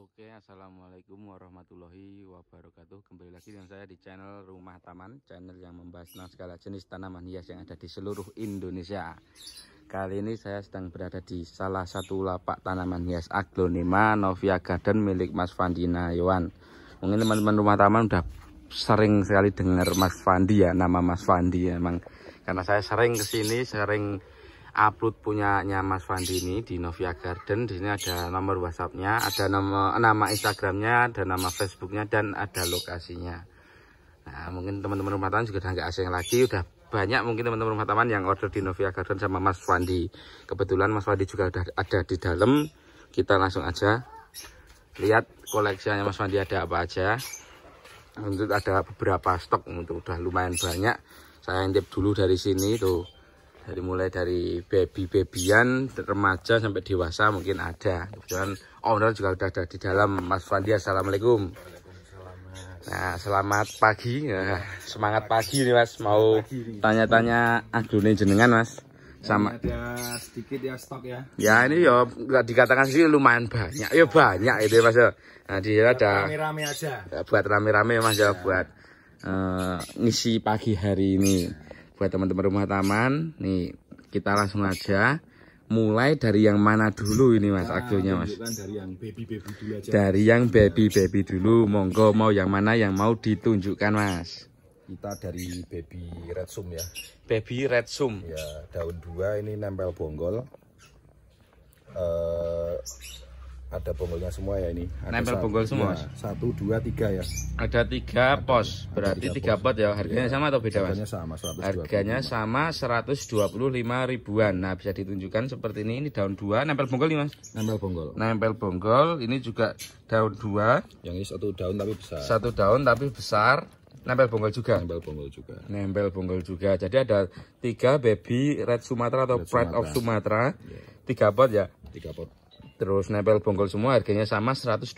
Oke assalamualaikum warahmatullahi wabarakatuh Kembali lagi dengan saya di channel Rumah Taman Channel yang membahas tentang segala jenis tanaman hias yang ada di seluruh Indonesia Kali ini saya sedang berada di salah satu lapak tanaman hias Aglonema Novia Garden milik Mas Fandi Nayawan Mungkin teman-teman Rumah Taman udah sering sekali dengar Mas Fandi ya Nama Mas Fandi ya, emang Karena saya sering kesini sering upload punyanya Mas Fandi ini di Novia Garden. Di sini ada nomor WhatsAppnya, ada nama, nama Instagramnya, ada nama Facebooknya, dan ada lokasinya. Nah, mungkin teman-teman rumah taman juga nggak asing lagi, udah banyak mungkin teman-teman rumah taman yang order di Novia Garden sama Mas Fandi. Kebetulan Mas Fandi juga udah ada di dalam. Kita langsung aja lihat koleksinya Mas Fandi ada apa aja. Untuk ada beberapa stok, untuk udah lumayan banyak. Saya intip dulu dari sini tuh dari mulai dari baby-babyan remaja sampai dewasa mungkin ada kebetulan owner juga sudah ada di dalam Mas Fandi Assalamualaikum Nah, selamat pagi. Nah, semangat pagi nih Mas, mau tanya-tanya agrone jenengan Mas. Sama ada sedikit ya stok ya. Ya, ini ya nggak dikatakan sih lumayan banyak. Ya banyak itu ya Mas. Ya. Nah, dia ada rame-rame aja. Ya, buat rame-rame ya, Mas ya iya. buat uh, ngisi pagi hari ini buat teman-teman rumah taman nih kita langsung aja mulai dari yang mana dulu ini mas nah, mas dari yang baby baby dulu aja dari yang baby baby dulu monggo mau yang mana yang mau ditunjukkan mas kita dari baby red sum ya baby red sum ya daun dua ini nempel bonggol uh, ada bonggolnya semua ya ini. Ada Nempel satu, bonggol semua. satu, dua, tiga ya. Ada tiga ada, pos, berarti ada tiga, tiga pot ya. Harganya ya, sama atau beda harganya mas? Sama, 125. Harganya sama 125 ribuan. Nah bisa ditunjukkan seperti ini. Ini daun dua. Nempel bonggol nih mas? Nempel bonggol. Nempel bonggol. Ini juga daun dua. Yang ini satu daun tapi besar. Satu daun tapi besar. Nempel bonggol juga. Nempel bonggol juga. Nempel bonggol juga. Jadi ada tiga baby red Sumatera atau red pride Sumatra. of Sumatera. Yeah. Tiga pot ya. Tiga pot terus nempel bonggol semua harganya sama 125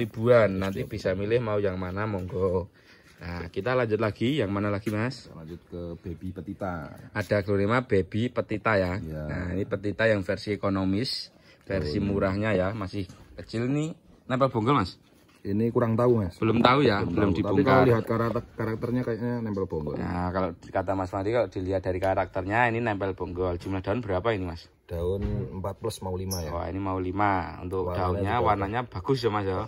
ribuan nanti bisa milih mau yang mana monggo nah kita lanjut lagi yang mana lagi mas kita lanjut ke baby petita ada kelima baby petita ya, ya. nah ini petita yang versi ekonomis versi murahnya ya masih kecil nih nempel bonggol mas ini kurang tahu mas belum tahu ya belum, belum tahu. dibongkar tapi kalau lihat karakter karakternya kayaknya nempel bonggol nah kalau kata mas Mandi kalau dilihat dari karakternya ini nempel bonggol jumlah daun berapa ini mas daun 4 plus mau 5 ya Wah oh, ini mau 5 untuk warnanya daunnya warnanya bagus ya mas ya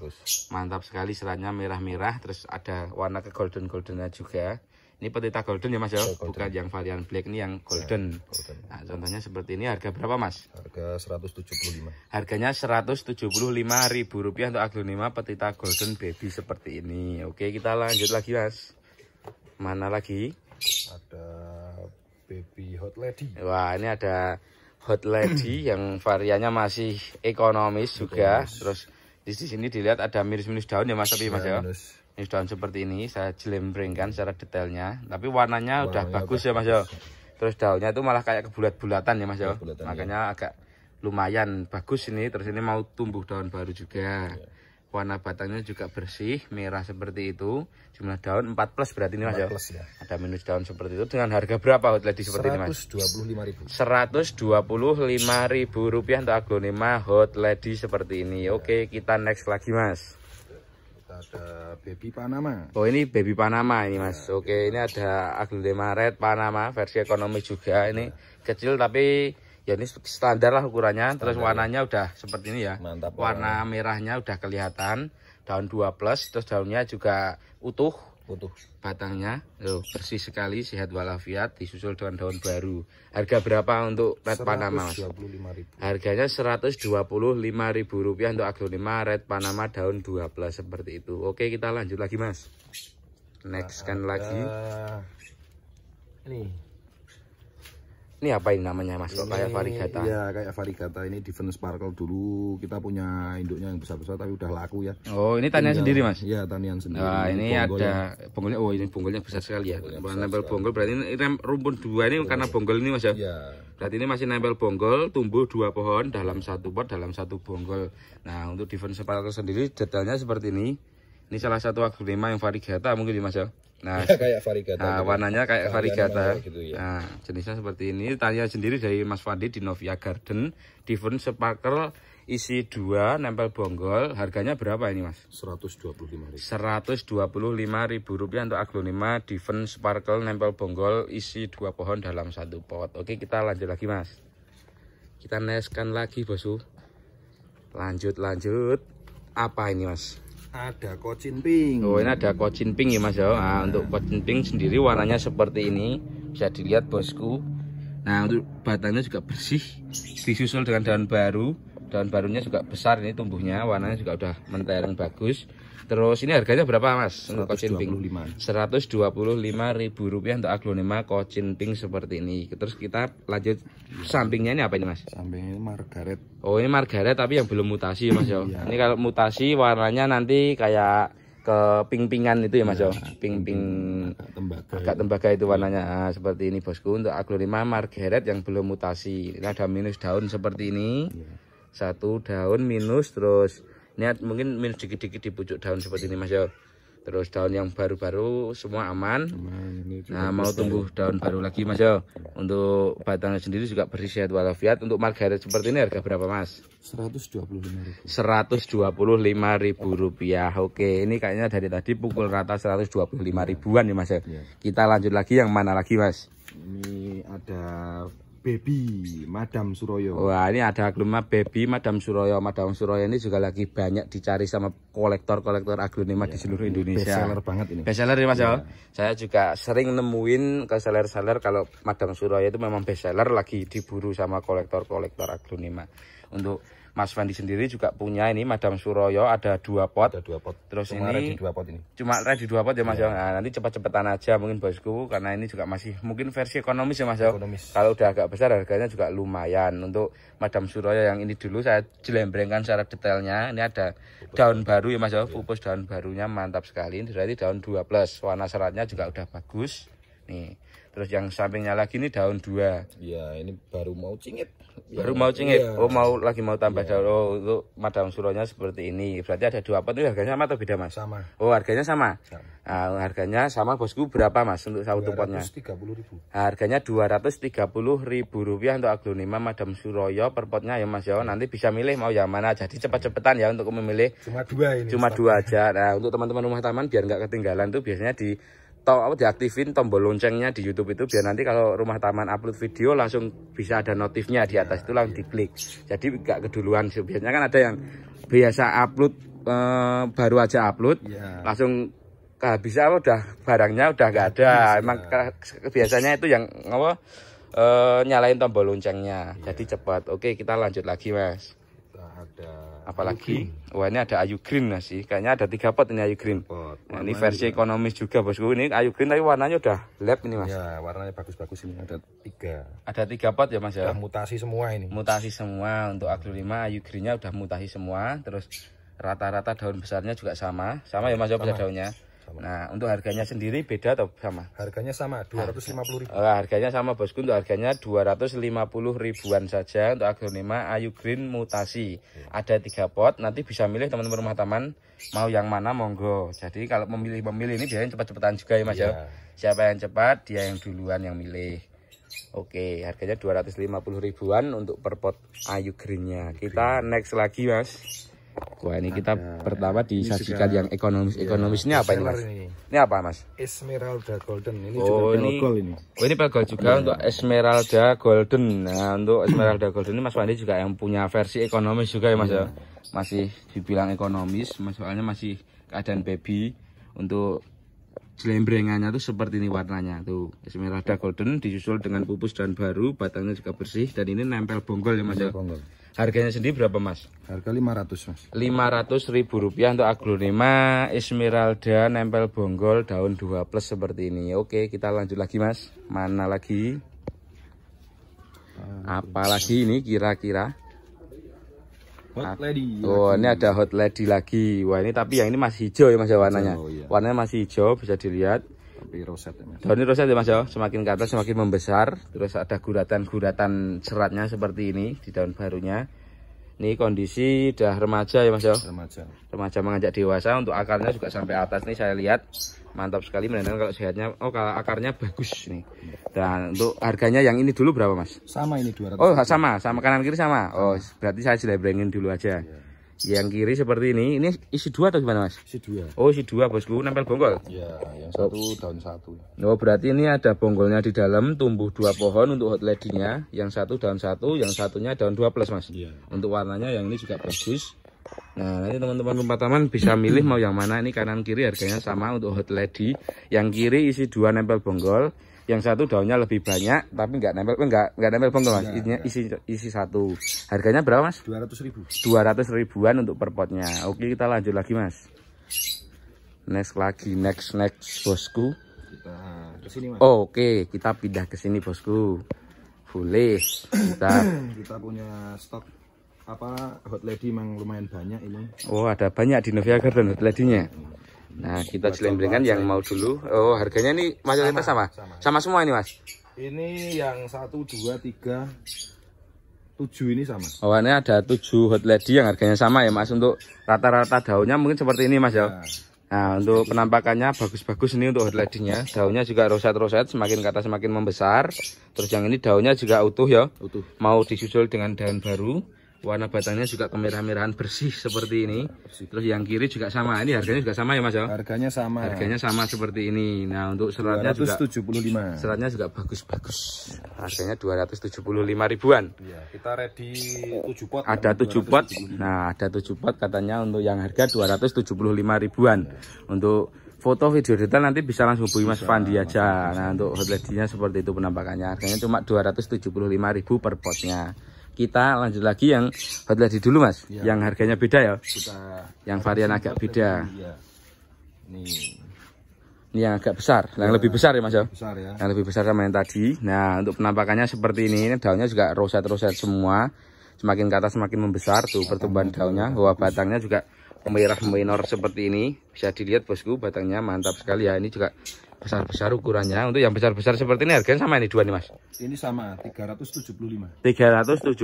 mantap sekali seratnya merah-merah terus ada warna ke golden goldennya juga ini petita golden ya mas ya iya, golden. bukan yang varian black ini yang iya, golden, golden. Nah, contohnya seperti ini harga berapa mas harga 175 harganya 175.000 rupiah untuk aglonema petita golden baby seperti ini oke kita lanjut lagi mas mana lagi ada baby hot lady wah ini ada hot lady yang variannya masih ekonomis juga. Terus di sini dilihat ada miris-miris daun ya Mas tapi Mas ya. Miris daun seperti ini saya jelembrengkan secara detailnya, tapi warnanya, warnanya udah bagus, ya Mas ya. Terus daunnya itu malah kayak kebulat-bulatan ya Mas ya? ya. Makanya agak lumayan bagus ini. Terus ini mau tumbuh daun baru juga. Ya warna batangnya juga bersih merah seperti itu jumlah daun 4 plus berarti ini mas ya? ya. ada minus daun seperti itu dengan harga berapa hot lady seperti 125 ini mas 125 ribu rupiah untuk aglonema hot lady seperti ini ya. oke kita next lagi mas kita ada baby panama oh ini baby panama ini mas ya, oke ini ada aglonema red panama versi ekonomi juga ini iya. kecil tapi ya ini standar lah ukurannya standar. terus ya. warnanya udah seperti ini ya Mantap, warna merahnya udah kelihatan daun 2 plus terus daunnya juga utuh utuh batangnya loh bersih sekali sehat walafiat disusul dengan daun baru harga berapa untuk red panama mas? harganya 125.000 rupiah untuk aglonema red panama daun 2 plus seperti itu oke kita lanjut lagi mas next kan lagi ini ini apa ini namanya mas? Ini, kayak varigata? Iya kayak varigata ini different Sparkle dulu kita punya induknya yang besar-besar tapi udah laku ya. Oh ini tanian sendiri mas? Iya tanian sendiri. Nah, ini bonggol ada ya. bonggolnya. Oh ini bonggolnya besar sekali ya. Bonggolnya nempel sekali. bonggol berarti ini rumpun dua ini oh. karena bonggol ini mas ya. Iya. Berarti ini masih nempel bonggol tumbuh dua pohon dalam satu pot dalam satu bonggol. Nah untuk different Sparkle sendiri detailnya seperti ini. Ini salah satu aglonema yang varigata mungkin mas ya. Nah, kayak varigata. Nah, gitu. warnanya kayak varigata. Gitu, ya. Nah, jenisnya seperti ini. Tanya sendiri dari Mas Fadi di Novia Garden, Divun sparkle isi dua nempel bonggol. Harganya berapa ini, Mas? lima ribu rupiah untuk aglonema Divun Sparkle nempel bonggol isi dua pohon dalam satu pot. Oke, kita lanjut lagi, Mas. Kita neskan lagi, Bosu. Lanjut, lanjut. Apa ini, Mas? ada kocin pink oh ini ada kocin pink ya mas ya nah, nah. untuk kocin pink sendiri warnanya seperti ini bisa dilihat bosku nah untuk batangnya juga bersih disusul dengan daun baru daun barunya juga besar ini tumbuhnya warnanya juga udah mentereng bagus Terus ini harganya berapa Mas? 125. ribu rupiah untuk aglonema Kocin Pink seperti ini. Terus kita lanjut sampingnya ini apa ini Mas? Sampingnya ini Margaret. Oh, ini Margaret tapi yang belum mutasi Mas ya. Iya. Ini kalau mutasi warnanya nanti kayak ke ping-pingan itu ya Mas ya. Iya, Ping-ping tembaga. Agak ya. tembaga itu warnanya nah, seperti ini Bosku untuk aglonema Margaret yang belum mutasi. Ini ada minus daun seperti ini. Iya. Satu daun minus terus niat mungkin minus dikit-dikit di pucuk daun seperti ini Mas ya terus daun yang baru-baru semua aman, nah mau tumbuh daun baru lagi mas ya untuk batangnya sendiri juga bersih sehat walafiat untuk margaret seperti ini harga berapa mas 125.000 ribu rupiah oke ini kayaknya dari tadi pukul rata 125 ribuan ya mas ya. kita lanjut lagi yang mana lagi mas ini ada Baby Madam Suroyo. Wah, ini ada aglonema Baby Madam Suroyo. Madam Suroyo ini juga lagi banyak dicari sama kolektor-kolektor aglonema ya, di iya. seluruh Indonesia. Best seller banget ini. Best seller ini Mas ya. Iya. Saya juga sering nemuin ke seller-seller kalau Madam Suroyo itu memang best seller lagi diburu sama kolektor-kolektor aglonema. Untuk Mas Fandi sendiri juga punya ini Madam Suroyo ada dua pot. Ada dua pot. Terus cuma ini dua pot ini. Cuma ready dua pot ya Mas. Ya. Nah, nanti cepat-cepatan aja mungkin bosku karena ini juga masih mungkin versi ekonomis ya Mas. Ekonomis. Kalau udah agak besar harganya juga lumayan untuk Madam Suroyo yang ini dulu saya jelembrengkan secara detailnya. Ini ada pupus. daun baru ya Mas. Ya. Pupus daun barunya mantap sekali. Ini daun 2 plus. Warna seratnya juga udah bagus. Nih. Terus yang sampingnya lagi ini daun dua. Iya, ini baru mau cingit. Baru ya, mau cingit. Ya. Oh, mau lagi mau tambah ya. daun. Oh, untuk madang suronya seperti ini. Berarti ada dua pot ini harganya sama atau beda, Mas? Sama. Oh, harganya sama. Sama. Nah, harganya sama Bosku berapa, Mas, untuk satu potnya? 230.000. Harganya 230.000 rupiah untuk aglonema madam suroyo per potnya ya, Mas ya. Iya. Nanti bisa milih mau yang mana. Jadi cepat-cepatan ya untuk memilih. Cuma dua ini. Cuma dua aja. Nah, untuk teman-teman rumah taman biar nggak ketinggalan tuh biasanya di to, apa diaktifin tombol loncengnya di YouTube itu biar nanti kalau rumah taman upload video langsung bisa ada notifnya di atas itu langsung diklik. Jadi gak keduluan. Biasanya kan ada yang biasa upload e, baru aja upload yeah. langsung bisa apa udah barangnya udah gak ada. Ya. Emang biasanya itu yang apa e, nyalain tombol loncengnya. Yeah. Jadi cepat. Oke, kita lanjut lagi, Mas. ada apalagi ayu wah ini ada ayu green nasi kayaknya ada tiga pot ini ayu green pot, nah, ini versi ekonomis juga bosku ini ayu green tapi warnanya udah lab ini mas ya warnanya bagus-bagus ini ada tiga ada tiga pot ya mas ya udah mutasi semua ini mutasi semua untuk lima ayu greennya udah mutasi semua terus rata-rata daun besarnya juga sama sama ya mas ya daunnya sama. Nah, untuk harganya sendiri beda atau sama? Harganya sama, 250 ribu. Eh, harganya sama bosku, untuk harganya 250 ribuan saja untuk aglonema Ayu Green Mutasi. Hmm. Ada tiga pot, nanti bisa milih teman-teman rumah taman mau yang mana monggo. Jadi kalau memilih-memilih ini yang cepat-cepatan juga ya Mas yeah. ya. Iya. Siapa yang cepat, dia yang duluan yang milih. Oke, harganya 250 ribuan untuk per pot Ayu Greennya. Green. Kita next lagi Mas. Wah ini kita Ada. pertama disajikan yang ekonomis. Iya, ekonomis ini apa ini mas? Ini. ini apa mas? Esmeralda Golden. Ini oh, juga ini, gold ini. Oh ini pelgol juga ya. untuk Esmeralda Golden. Nah untuk Esmeralda Golden ini Mas Wandi juga yang punya versi ekonomis juga ya mas iya. ya. Masih dibilang ekonomis, soalnya masih keadaan baby. Untuk jelembrengannya tuh seperti ini warnanya tuh Esmeralda Golden disusul dengan pupus dan baru, batangnya juga bersih dan ini nempel bonggol ya mas ya. Harganya sendiri berapa mas? Harga 500 mas 500 ribu rupiah untuk aglonema Esmeralda nempel bonggol daun 2 plus seperti ini Oke kita lanjut lagi mas Mana lagi? Apalagi ini kira-kira Hot ah, lady. Oh, lagi. ini ada hot lady lagi. Wah, ini tapi yang ini masih hijau ya Mas ya warnanya. Warna oh iya. Warnanya masih hijau bisa dilihat seperti roset ya mas daunnya roset ya mas ya semakin ke atas semakin membesar terus ada guratan-guratan seratnya seperti ini di daun barunya ini kondisi udah remaja ya mas ya remaja remaja mengajak dewasa untuk akarnya juga sampai atas nih saya lihat mantap sekali menandakan kalau sehatnya oh kalau akarnya bagus nih dan untuk harganya yang ini dulu berapa mas sama ini 200 oh sama sama kanan kiri sama oh berarti saya sudah jelebrengin dulu aja ya yang kiri seperti ini ini isi dua atau gimana mas isi dua oh isi dua bosku nempel bonggol ya yang satu daun satu oh berarti ini ada bonggolnya di dalam tumbuh dua pohon untuk hot lady nya yang satu daun satu yang satunya daun dua plus mas ya. untuk warnanya yang ini juga bagus Nah, nanti teman-teman pempat taman bisa milih mau yang mana. Ini kanan kiri harganya sama untuk hot lady. Yang kiri isi dua nempel bonggol, yang satu daunnya lebih banyak tapi nggak nempel eh, nggak nggak nempel bengkel mas iya, isinya iya. isi isi satu harganya berapa mas dua ratus ribu dua ratus ribuan untuk per potnya. oke kita lanjut lagi mas next lagi next next bosku kita kesini mas oke kita pindah ke sini bosku boleh kita kita punya stok apa hot lady memang lumayan banyak ini oh ada banyak di Novia Garden hot lady iya. Nah, kita jelembelengan yang mau dulu. Oh, harganya ini mayoritas sama, sama? Sama, sama semua ini, Mas. Ini yang 1 2 3 7 ini sama. Oh, ini ada 7 hot lady yang harganya sama ya, Mas. Untuk rata-rata daunnya mungkin seperti ini, Mas ya. Nah. nah. untuk penampakannya bagus-bagus ini untuk hot lady-nya. Daunnya juga roset-roset, semakin ke atas semakin membesar. Terus yang ini daunnya juga utuh ya. Utuh. Mau disusul dengan daun baru warna batangnya juga kemerah-merahan bersih seperti ini terus yang kiri juga sama ini harganya juga sama ya mas ya harganya sama harganya sama seperti ini nah untuk seratnya 275 juga, seratnya juga bagus-bagus harganya 275 ribuan ya, kita ready 7 pot ada 7 pot nah ada 7 pot katanya untuk yang harga 275 ribuan untuk foto video detail nanti bisa langsung hubungi Mas Fandi aja. Nah, untuk hot seperti itu penampakannya. Harganya cuma 275.000 per potnya kita lanjut lagi yang hot lady dulu mas ya. yang harganya beda ya kita yang varian agak beda ya. ini. ini yang agak besar ya, yang lebih iya. besar ya mas ya besar ya yang lebih besar sama yang tadi nah untuk penampakannya seperti ini ini daunnya juga roset-roset semua semakin ke atas semakin membesar tuh iya, pertumbuhan daunnya bahwa batangnya juga merah minor seperti ini bisa dilihat bosku batangnya mantap sekali ya ini juga besar-besar ukurannya. Untuk yang besar-besar seperti ini harganya sama ini dua nih mas? Ini sama, 375. 375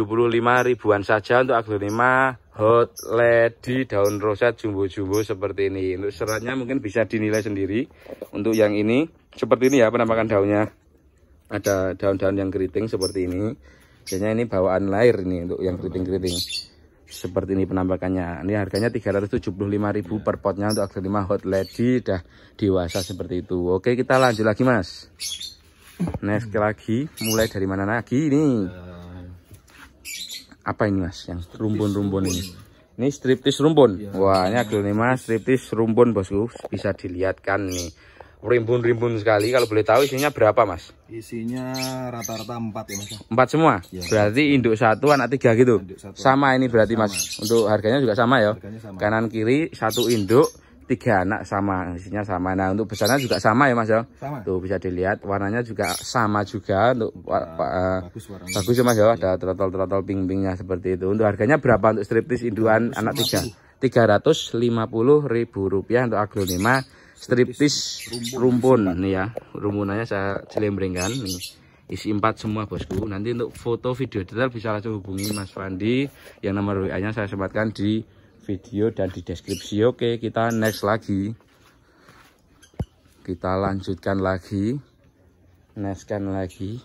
ribuan saja untuk aglonema hot lady daun roset jumbo-jumbo seperti ini. Untuk seratnya mungkin bisa dinilai sendiri. Untuk yang ini seperti ini ya penampakan daunnya. Ada daun-daun yang keriting seperti ini. Biasanya ini bawaan lahir ini untuk yang keriting-keriting seperti ini penampakannya ini harganya 375.000 per potnya untuk 5 Hot Lady udah dewasa seperti itu oke kita lanjut lagi mas next lagi mulai dari mana lagi ini apa ini mas yang rumpun-rumpun ini ini striptis rumpun iya. wah ini 5 striptis rumpun bosku bisa dilihatkan nih rimbun-rimbun sekali. Kalau boleh tahu isinya berapa, Mas? Isinya rata-rata 4 ya, Mas. 4 semua? Ya. Berarti induk satu anak tiga gitu. sama ini berarti, sama. Mas. Untuk harganya juga sama ya. Kanan kiri satu induk tiga anak sama isinya sama nah untuk besarnya juga sama ya mas ya sama. tuh bisa dilihat warnanya juga sama juga untuk nah, uh, bagus, warnanya. bagus ya mas ya iya. ada trotol trotol ping-pingnya seperti itu untuk harganya berapa untuk striptis induan anak tiga tiga ratus lima puluh ribu rupiah untuk aglonema striptis rumpun nih ya rumpunannya saya celembringkan isi empat semua bosku nanti untuk foto video detail bisa langsung hubungi Mas Fandi yang nomor WA nya saya sebutkan di video dan di deskripsi oke kita next lagi kita lanjutkan lagi nextkan lagi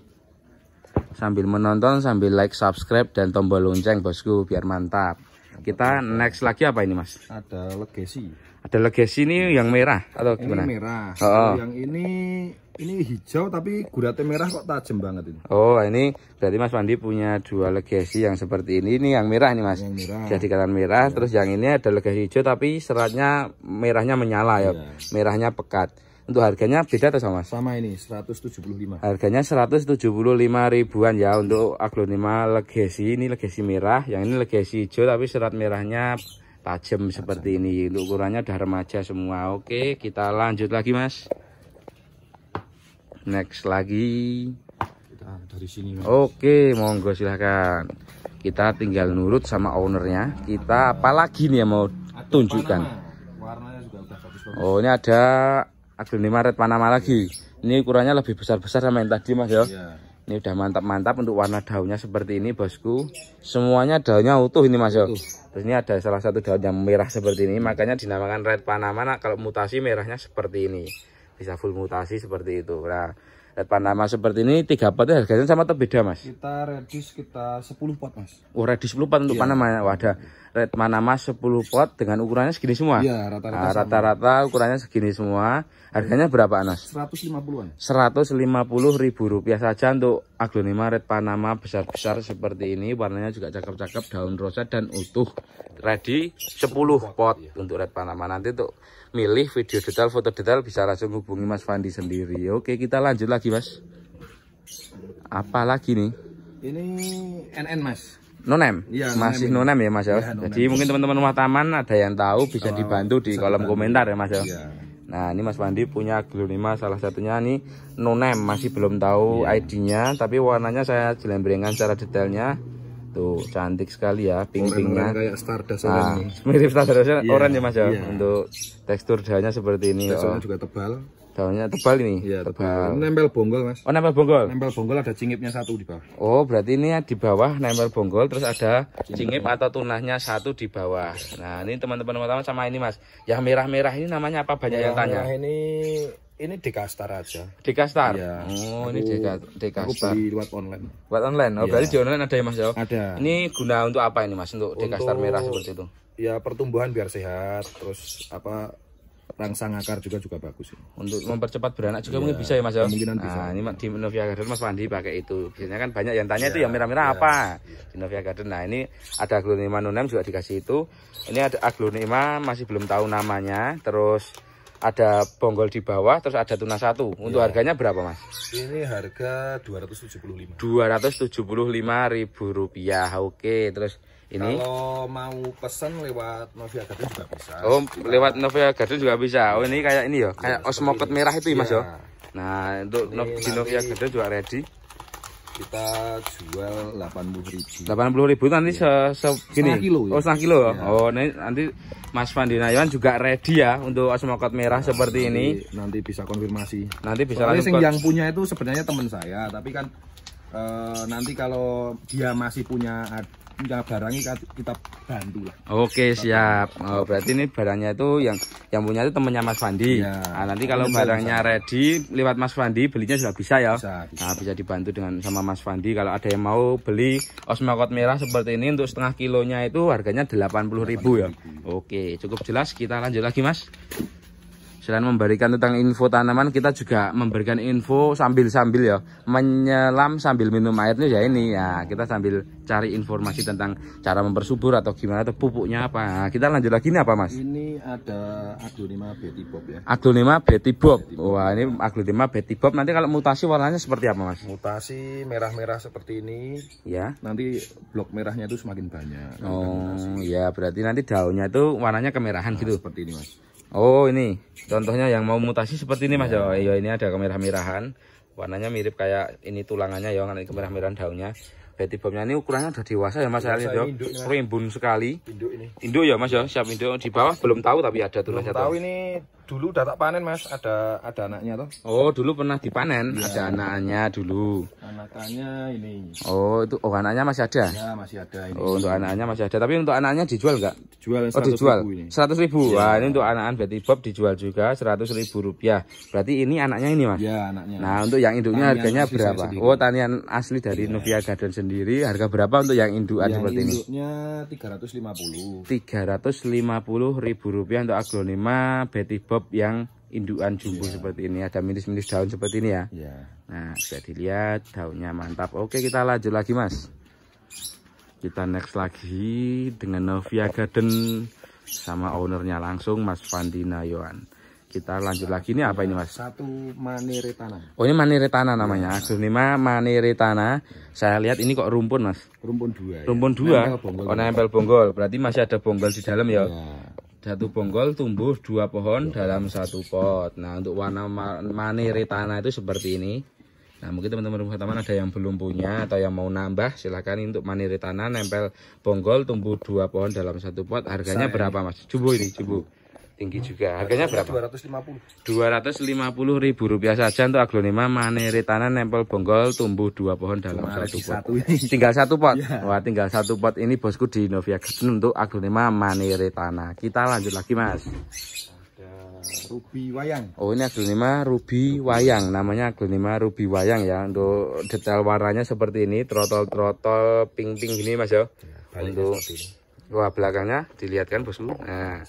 sambil menonton sambil like subscribe dan tombol lonceng bosku biar mantap kita next lagi apa ini mas ada legasi ada legasi ini iya. yang merah atau gimana? Ini merah. Oh, oh. Yang ini ini hijau tapi guratnya merah kok tajam banget ini. Oh, ini berarti Mas Pandi punya dua legasi yang seperti ini. Ini yang merah nih, Mas. Yang merah. Jadi kanan merah, ya. terus yang ini ada legasi hijau tapi seratnya merahnya menyala ya. ya. Merahnya pekat. Untuk harganya beda atau sama? Sama ini, 175. Harganya 175 ribuan ya untuk aglonema legasi. Ini legasi merah, yang ini legasi hijau tapi serat merahnya tajam seperti ini ukurannya udah remaja semua oke kita lanjut lagi mas next lagi kita dari sini mas. oke monggo silahkan kita tinggal nurut sama ownernya kita apalagi nih yang mau tunjukkan Warnanya juga udah bagus, bagus. oh ini ada aglonema red panama lagi iya. ini ukurannya lebih besar-besar sama yang tadi mas ya iya. ini udah mantap-mantap untuk warna daunnya seperti ini bosku semuanya daunnya utuh ini mas ya Terus ini ada salah satu daun yang merah seperti ini, makanya dinamakan red panama. Nah, kalau mutasi merahnya seperti ini. Bisa full mutasi seperti itu. Nah, red panama seperti ini tiga potnya harganya sama atau beda, Mas? Kita redis kita 10 pot, Mas. Oh, redis 10 pot untuk yeah. panama. Ya? Wadah red mas 10 pot dengan ukurannya segini semua? Iya, rata-rata. Ah, rata nah, ukurannya segini semua. Harganya berapa, Anas? 150-an. 150 ribu rupiah saja untuk aglonema red panama besar-besar seperti ini. Warnanya juga cakep-cakep, daun rosa dan utuh. Ready 10 pot iya. untuk red panama. Nanti untuk milih video detail, foto detail bisa langsung hubungi Mas Fandi sendiri. Oke, kita lanjut lagi, Mas. Apa lagi nih? Ini NN, Mas. Nonem? Ya, Masih nonem, ya Mas ya. ya Jadi mungkin teman-teman rumah taman ada yang tahu iya, bisa oh, dibantu di kolom komentar ya Mas ya. Nah ini Mas Pandi punya glonema salah satunya ini nonem masih belum tahu ya. ID-nya tapi warnanya saya jelembrengan secara detailnya. Tuh cantik sekali ya pink-pinknya. Kayak stardust nah, Mirip stardust yeah, orange ya Mas ya. Untuk tekstur dahnya seperti ini. Teksturnya oh. juga tebal. Daunnya tebal ini? Iya, tebal. Nempel bonggol, Mas. Oh, nempel bonggol. Nempel bonggol ada cingipnya satu di bawah. Oh, berarti ini di bawah nempel bonggol terus ada cingip atau tunahnya satu di bawah. Nah, ini teman-teman teman-teman sama ini, Mas. Yang merah-merah ini namanya apa? Banyak yang tanya. ini ini dekastar aja. Dekastar. Iya. Oh, ini dekastar. Aku beli lewat online. Buat online. Oh, ya. berarti di online ada ya, Mas, ya? Ada. Ini guna untuk apa ini, Mas? Untuk, untuk dekastar merah seperti itu. Ya, pertumbuhan biar sehat, terus apa rangsang akar juga juga bagus ini. Untuk mempercepat beranak juga ya, mungkin bisa ya Mas ya. Kemungkinan bisa. Nah, ini di Novia Garden Mas Pandi pakai itu. Biasanya kan banyak yang tanya iya, ya, itu yang merah-merah ya, apa? Di Novia Garden. Nah, ini ada aglonema nonem juga dikasih itu. Ini ada aglonema masih belum tahu namanya. Terus ada bonggol di bawah terus ada tuna satu. Untuk ya. harganya berapa, Mas? Ini harga 275. 275 ribu rupiah. Oke, terus ini kalau mau pesan lewat Novia Garden juga bisa. Oh, Kita... lewat Novia Garden juga bisa. Oh, ini kayak ini ya, kayak iya, osmoket merah itu ya, Mas ya. Iya. Nah, untuk ini di Novia Garden juga ready kita jual 80.000. 80.000 nanti ya. se segini. Setengah kilo. Ya? Oh, setengah kilo. Ya. Iya. Oh, nanti, nanti Mas Fandi Nayawan juga ready ya untuk semokot merah nah, seperti nanti, ini. Nanti bisa konfirmasi. Nanti bisa Soalnya langsung yang punya itu sebenarnya teman saya, tapi kan e, nanti kalau dia masih punya kita barangnya kita bantu lah. Oke siap. Oh, berarti ini barangnya itu yang yang punya itu temennya Mas Fandi. Ya, nah, nanti kalau barangnya ready lewat Mas Fandi belinya sudah bisa ya. Bisa, bisa. Nah bisa dibantu dengan sama Mas Fandi kalau ada yang mau beli osmakot merah seperti ini untuk setengah kilonya itu harganya 80.000 ribu ya. Oke cukup jelas kita lanjut lagi Mas. Selain memberikan tentang info tanaman, kita juga memberikan info sambil-sambil ya, menyelam sambil minum airnya ya ini ya. Kita sambil cari informasi tentang cara mempersubur atau gimana atau pupuknya apa. Nah, kita lanjut lagi ini apa, Mas? Ini ada aglonema betty bob ya. Aglonema betty bob Wah, ini aglonema betty bob nanti kalau mutasi warnanya seperti apa, Mas? Mutasi merah-merah seperti ini. Ya. Nanti blok merahnya itu semakin banyak. Oh, ya berarti nanti daunnya itu warnanya kemerahan nah, gitu. Seperti ini, Mas. Oh ini contohnya yang mau mutasi seperti ini mas ya. Oh, Yo. Iya, ini ada kemerah-merahan. Warnanya mirip kayak ini tulangannya ya, nanti kemerah-merahan daunnya. Betty bomnya ini ukurannya udah dewasa ya mas Ali ya. Rimbun sekali. Induk ini. Induk ya mas ya, siap induk. Di bawah belum tahu tapi ada tulang Belum tahu ini dulu udah tak panen mas, ada ada anaknya tuh. Oh dulu pernah dipanen, ya. ada anaknya dulu. Anakannya ini. Oh, itu oh anaknya masih ada? Ya, masih ada ini. Oh, untuk anaknya masih ada. Tapi untuk anaknya dijual nggak? Dijual oh, dijual. Seratus ribu. ribu. Ya. Wah, ini untuk anak anak berarti Bob dijual juga seratus ribu rupiah. Berarti ini anaknya ini mas? Ya, anaknya. Nah, untuk yang induknya tanian harganya berapa? Oh, tanian asli dari ya. Novia Garden sendiri. Harga berapa untuk yang indukan yang seperti induknya puluh tiga ratus lima puluh ribu rupiah untuk aglonema Betty Bob yang indukan jumbo yeah. seperti ini ada minus minus daun seperti ini ya yeah. nah bisa dilihat daunnya mantap oke kita lanjut lagi mas kita next lagi dengan Novia Garden sama ownernya langsung Mas Fandi Yohan kita lanjut lagi ini apa ini mas satu maniretana oh ini maniretana namanya aglonema iya. maniretana saya lihat ini kok rumpun mas rumpun dua ya. rumpun ya? dua nempel bonggol. oh nempel bonggol berarti masih ada bonggol di dalam ya, ya satu bonggol tumbuh dua pohon dalam satu pot. Nah, untuk warna mani tanah itu seperti ini. Nah, mungkin teman-teman rumah taman ada yang belum punya atau yang mau nambah, silahkan untuk mani tanah nempel bonggol tumbuh dua pohon dalam satu pot. Harganya berapa, Mas? Cubu ini, cubu tinggi juga. Harganya berapa? 250. 250 ribu rupiah saja untuk aglonema tanah nempel bonggol tumbuh dua pohon dalam Cuma satu pot. Satu tinggal satu pot. Yeah. Wah, tinggal satu pot ini bosku di Novia Garden untuk aglonema tanah. Kita lanjut lagi, Mas. Ruby Wayang. Oh ini aglonema Ruby, Wayang, namanya aglonema Ruby Wayang ya. Untuk detail warnanya seperti ini, trotol-trotol pink-pink gini mas ya. ya untuk Wah belakangnya dilihatkan bosmu. Nah,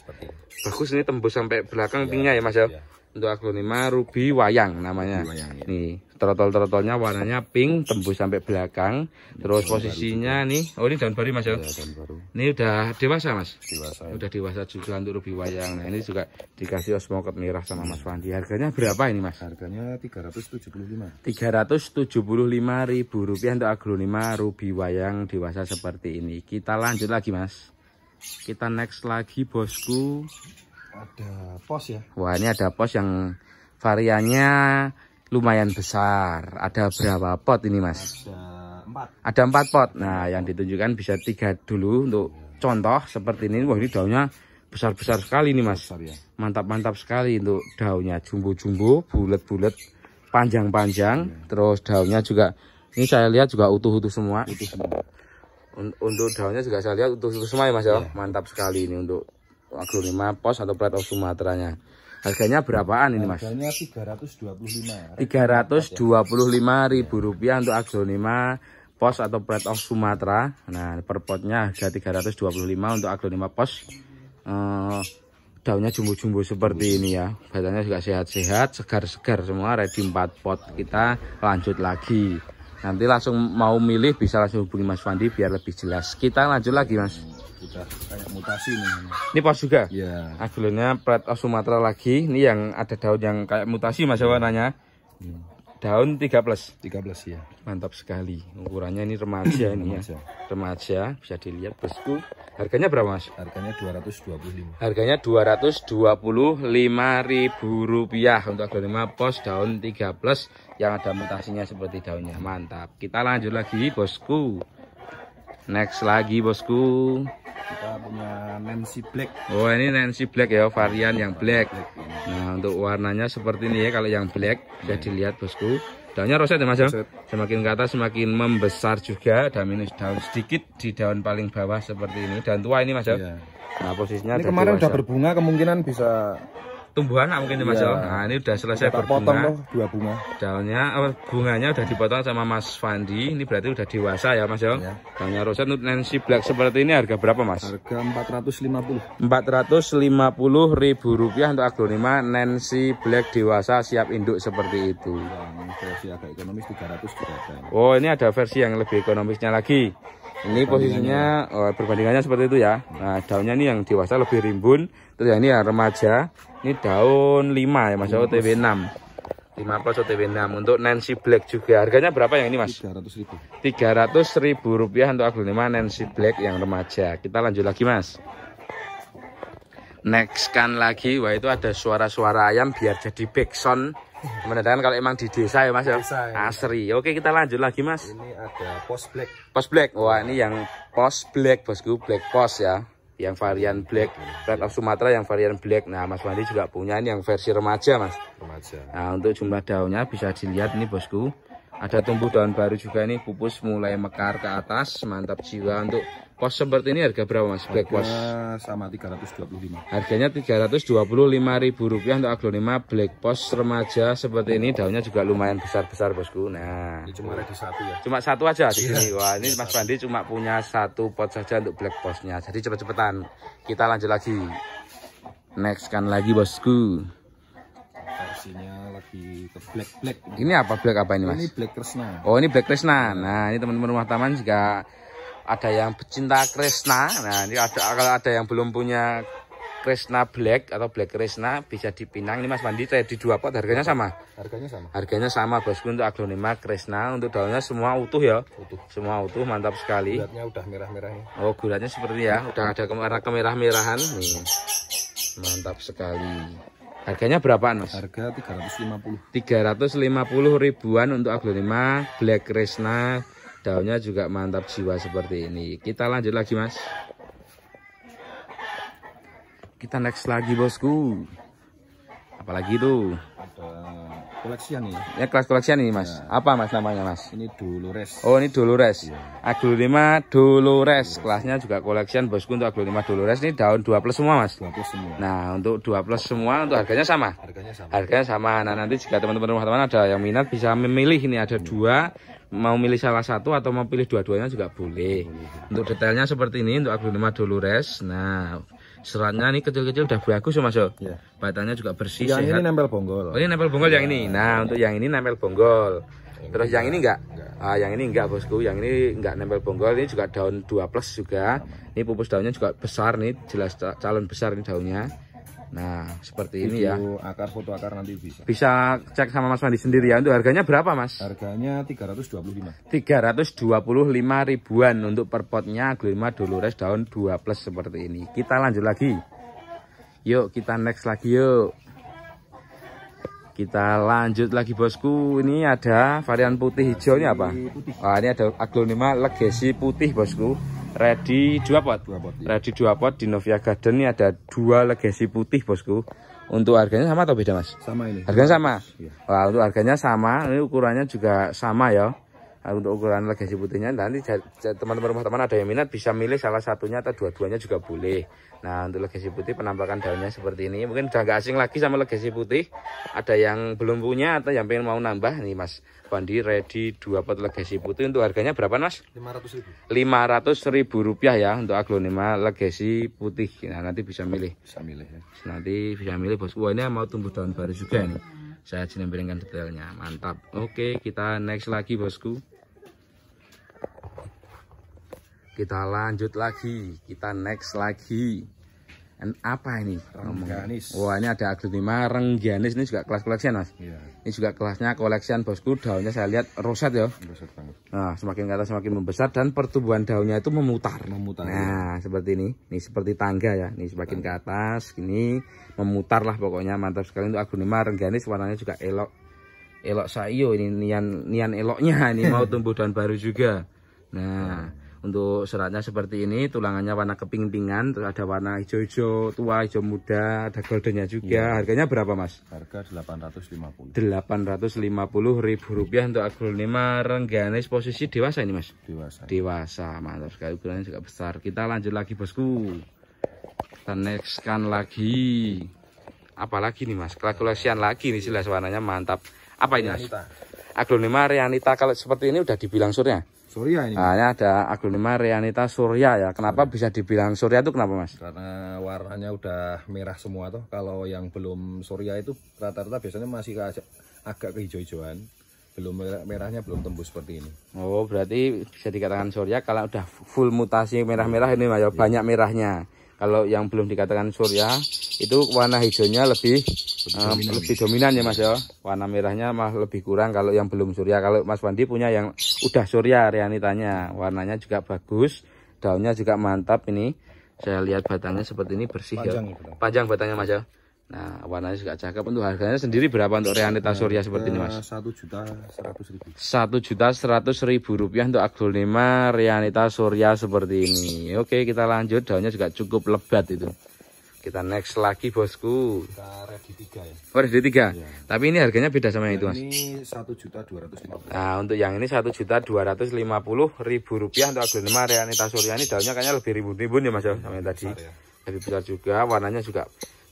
bagus ini tembus sampai belakang iya, pinggir ya mas ya. Iya untuk aglonema ruby wayang namanya. Ruby wayang, ya. Nih, trotol-trotolnya warnanya pink tembus sampai belakang. Terus daun posisinya baru. nih, oh ini daun baru Mas ya. Daun iya, baru. Ini udah dewasa Mas. Dewasa. Ya. Udah dewasa juga untuk ruby wayang. Nah, ini juga dikasih osmoket merah sama Mas Fandi. Harganya berapa ini Mas? Harganya 375. 375 ribu rupiah untuk aglonema ruby wayang dewasa seperti ini. Kita lanjut lagi Mas. Kita next lagi bosku ada pos ya wah ini ada pos yang variannya lumayan besar ada berapa pot ini mas ada empat ada empat pot nah yang ditunjukkan bisa tiga dulu untuk contoh seperti ini wah ini daunnya besar-besar sekali ini mas ya. mantap-mantap sekali untuk daunnya jumbo-jumbo bulat-bulat panjang-panjang iya. terus daunnya juga ini saya lihat juga utuh-utuh semua untuk daunnya juga saya lihat utuh-utuh semua ya mas ya iya. mantap sekali ini untuk agronema pos atau plat of Sumatera nya Harganya berapaan ini, Mas? Harganya 325. 325 ribu rupiah untuk 5 pos atau plat of Sumatera. Nah, per potnya harga 325 untuk 5 pos. Eh, daunnya jumbo-jumbo seperti ini ya. Batangnya juga sehat-sehat, segar-segar semua. Ready 4 pot. Kita lanjut lagi. Nanti langsung mau milih bisa langsung hubungi Mas Fandi biar lebih jelas. Kita lanjut lagi, Mas udah kayak mutasi nih. Ini pos juga? Iya. Aglonya plat of Sumatera lagi. Ini yang ada daun yang kayak mutasi Mas ya warnanya. Iya. Daun 3 plus. 3 plus ya. Mantap sekali. Ukurannya ini remaja ini ya. Remaja bisa dilihat bosku. Harganya berapa Mas? Harganya 225. Harganya 225.000 rupiah untuk aglonema pos daun 3 plus yang ada mutasinya seperti daunnya. Mantap. Kita lanjut lagi bosku. Next lagi bosku kita punya Nancy Black oh ini Nancy Black ya varian yang black, nah untuk warnanya seperti ini ya kalau yang black bisa iya. dilihat bosku daunnya roset ya mas ya semakin ke atas semakin membesar juga dan minus daun sedikit di daun paling bawah seperti ini dan tua ini mas ya iya. nah posisinya ini kemarin udah berbunga kemungkinan bisa tumbuhan anak mungkin Mas. Yeah. Ya. Nah, ini udah selesai berpotong berbunga. Potong dua bunga. Daunnya oh, bunganya udah dipotong sama Mas Fandi. Ini berarti udah dewasa ya, Mas Yong. Ya. Yeah. Daunnya rosa Nancy Black seperti ini harga berapa, Mas? Harga 450. 450 ribu rupiah untuk aglonema Nancy Black dewasa siap induk seperti itu. Yang versi agak ekonomis 300 juga Oh, ini ada versi yang lebih ekonomisnya lagi ini posisinya oh, perbandingannya seperti itu ya nah daunnya ini yang dewasa lebih rimbun terus yang ini yang remaja ini daun 5 ya mas Jawa TW 6 5 plus OTW 6 untuk Nancy Black juga harganya berapa yang ini mas? 300 ribu 300 ribu rupiah untuk aglonema Nancy Black yang remaja kita lanjut lagi mas Next kan lagi wah itu ada suara-suara ayam biar jadi backsound Menandakan kalau emang di desa ya Mas ya? ya. Asri. Oke, kita lanjut lagi Mas. Ini ada pos black. Pos black. Wah, ini yang pos black, Bosku, black pos ya. Yang varian black, Red of Sumatera yang varian black. Nah, Mas Wandi juga punya ini yang versi remaja, Mas. Remaja. Nah, untuk jumlah daunnya bisa dilihat nih, Bosku. Ada tumbuh daun baru juga nih, pupus mulai mekar ke atas, mantap jiwa untuk Pos seperti ini harga berapa Mas Black Pos? sama 325. Harganya ribu rupiah untuk aglonema Black Pos remaja seperti ini daunnya juga lumayan besar-besar Bosku. Nah, ini cuma ada satu ya. Cuma satu aja di iya. sini. Wah, ini iya, Mas Pandi cuma punya satu pot saja untuk Black Posnya. Jadi cepet-cepetan. Kita lanjut lagi. Next kan lagi Bosku versinya lagi ke black black ini apa black apa ini mas ini black kresna oh ini black kresna nah ini teman-teman rumah taman juga ada yang pecinta Krishna nah ini ada kalau ada yang belum punya Krishna Black atau Black Krishna bisa dipinang ini Mas Mandi saya dua pot harganya sama harganya sama harganya sama bosku untuk aglonema Krishna untuk daunnya semua utuh ya utuh semua utuh mantap sekali gulatnya udah merah-merah oh gulatnya seperti ya udah ada kemerah kemerah-merahan nih mantap sekali Harganya berapa mas? Harga 350 350 ribuan untuk aglonema Black Krishna daunnya juga mantap jiwa seperti ini kita lanjut lagi mas kita next lagi bosku apalagi itu koleksian nih ya? ya kelas koleksian ini mas ya. apa mas namanya mas ini Dolores oh ini Dolores ya. aglonema Dolores Dolores kelasnya juga koleksian bosku untuk aglonema Dolores ini daun 2 plus semua mas 2 plus semua nah untuk 2 plus semua untuk harganya sama harganya sama harganya sama nah nanti jika teman-teman rumah teman ada yang minat bisa memilih ini ada iya. dua mau milih salah satu atau mau pilih dua-duanya juga boleh. Untuk detailnya seperti ini untuk aglonema dolores. Nah, seratnya ini kecil-kecil udah bagus ya Mas. Ya. Iya. Batangnya juga bersih yang sehat. ini nempel bonggol. Oh, ini nempel bonggol yeah. yang iya. ini. Nah, untuk yang ini nempel bonggol. Terus yang ini enggak? enggak. Ah, yang ini enggak bosku, yang ini enggak nempel bonggol, ini juga daun 2 plus juga. Ini pupus daunnya juga besar nih, jelas calon besar nih daunnya. Nah, seperti ini ya. akar foto akar nanti bisa. Bisa cek sama Mas Mandi sendiri ya. Untuk harganya berapa, Mas? Harganya 325. 325 ribuan untuk per potnya Glima Dolores daun 2 plus seperti ini. Kita lanjut lagi. Yuk, kita next lagi yuk. Kita lanjut lagi bosku. Ini ada varian putih hijau ini apa? Oh, ini ada aglonema legasi putih bosku. Ready dua pot. Iya. Ready dua pot di Novia Garden ini ada dua legasi putih bosku. Untuk harganya sama atau beda mas? Sama ini. Harganya sama. Iya. Wah untuk harganya sama. Ini ukurannya juga sama ya. Ah, untuk ukuran legasi putihnya nanti teman-teman rumah teman ada yang minat bisa milih salah satunya atau dua-duanya juga boleh. Nah untuk legasi putih penampakan daunnya seperti ini. Mungkin udah gak asing lagi sama legasi putih. Ada yang belum punya atau yang pengen mau nambah nih Mas Bandi ready dua pot legasi putih. Untuk harganya berapa Mas? 500 ribu. 500 ribu rupiah ya untuk aglonema legasi putih. Nah nanti bisa milih. Bisa milih ya. Nanti bisa milih bosku. Wah ini mau tumbuh daun baru juga nih. Saya jenis detailnya. Mantap. Oke kita next lagi bosku kita lanjut lagi kita next lagi dan apa ini rengganis wah ini ada aglutima rengganis ini juga kelas koleksi mas iya. ini juga kelasnya koleksian bosku daunnya saya lihat roset ya nah semakin ke atas semakin membesar dan pertumbuhan daunnya itu memutar memutar nah ya. seperti ini ini seperti tangga ya ini semakin tangga. ke atas ini memutar lah pokoknya mantap sekali untuk aglutima rengganis warnanya juga elok elok sayo ini nian nian eloknya ini mau tumbuh daun baru juga nah untuk seratnya seperti ini, tulangannya warna keping-pingan, terus ada warna hijau-hijau tua, hijau muda, ada goldennya juga. Ya. Harganya berapa, Mas? Harga 850. 850 ribu rupiah untuk aglonema rengganis posisi dewasa ini, Mas? Dewasa. Dewasa, mantap sekali ukurannya juga besar. Kita lanjut lagi, Bosku. Kita nextkan lagi. Apalagi nih, Mas? Kalkulasian lagi nih, jelas warnanya mantap. Apa ini, Mas? Aglonema Reanita kalau seperti ini udah dibilang surnya? Surya ini. Nah, ini ada aglonema Rianita Surya ya. Kenapa Surya. bisa dibilang Surya itu kenapa, Mas? Karena warnanya udah merah semua tuh. Kalau yang belum Surya itu rata-rata biasanya masih agak, agak kehijau-hijauan. Belum merahnya belum tembus seperti ini. Oh, berarti bisa dikatakan Surya kalau udah full mutasi merah-merah ini ya. Iya. banyak merahnya. Kalau yang belum dikatakan surya itu warna hijaunya lebih lebih, uh, dominan, eh, lebih dominan ya Mas ya. Warna merahnya mah lebih kurang kalau yang belum surya. Kalau Mas Wandi punya yang udah surya tanya warnanya juga bagus, daunnya juga mantap ini. Saya lihat batangnya seperti ini bersih ya. panjang, ya. Panjang batangnya Mas ya. Nah, warnanya juga cakep. Untuk harganya sendiri berapa untuk Reanita eh, Surya seperti ini, Mas? Eh, satu juta seratus ribu. Satu juta seratus ribu rupiah untuk agulima Reanita Surya seperti ini. Oke, kita lanjut. Daunnya juga cukup lebat itu. Kita next lagi, bosku. Kita ready tiga ya. Oh, ready tiga. Ya. Tapi ini harganya beda sama yang itu, Mas. Nah, ini satu juta dua ratus lima puluh. Nah, untuk yang ini satu juta dua ratus lima puluh ribu rupiah untuk aglonema Reanita Surya ini daunnya kayaknya lebih ribut-ribut ya, Mas, ya, sama yang tadi. ya. Lebih besar juga, warnanya juga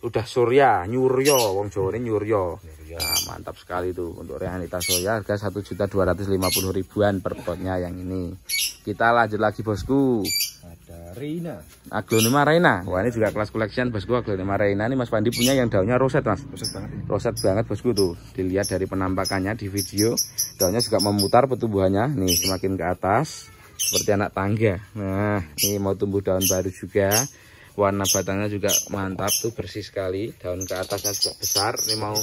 udah surya nyuryo wong Jawa ini nyuryo nah, mantap sekali itu untuk realita soya harga satu juta dua ratus lima puluh ribuan per potnya yang ini kita lanjut lagi bosku ada Reina aglonema Reina wah ini juga kelas collection bosku aglonema Reina ini Mas Pandi punya yang daunnya roset mas roset banget roset banget bosku tuh dilihat dari penampakannya di video daunnya juga memutar pertumbuhannya nih semakin ke atas seperti anak tangga nah ini mau tumbuh daun baru juga warna batangnya juga mantap tuh bersih sekali daun ke atasnya juga besar ini mau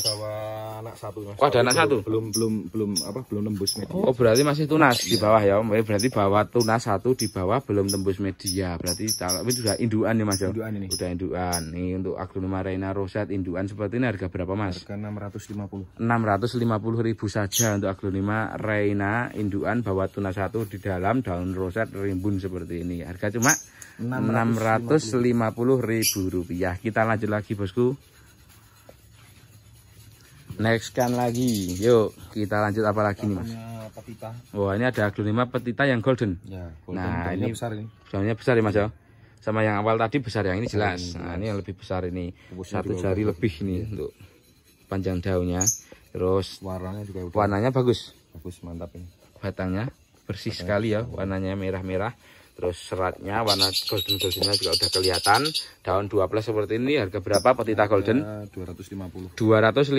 anak satu mas oh, ada anak satu belum belum belum apa belum tembus media oh berarti masih tunas oh, di bawah ya om eh, berarti bawah tunas satu di bawah belum tembus media berarti tapi sudah induan nih mas ya induan ini sudah induan nih untuk aglonema reina roset induan seperti ini harga berapa mas harga 650 650 ribu saja untuk aglonema reina induan bawah tunas satu di dalam daun roset rimbun seperti ini harga cuma ribu rupiah. Kita lanjut lagi, Bosku. Next kan lagi. Yuk, kita lanjut apa lagi nih, Mas? Wah, oh, ini ada aglonema petita yang golden. Ya, golden. Nah, ini besar ini. Jauhnya besar ya, Mas ya. Sama yang awal tadi besar, yang ini jelas. Nah, ini yang lebih besar ini. Satu jari lebih ini iya. untuk panjang daunnya. Terus warnanya juga udah. warnanya bagus. Bagus, mantap ini. Batangnya bersih sekali ya, warnanya merah-merah terus seratnya warna golden goldennya juga udah kelihatan daun 12 seperti ini harga berapa petita golden 250 ya, 250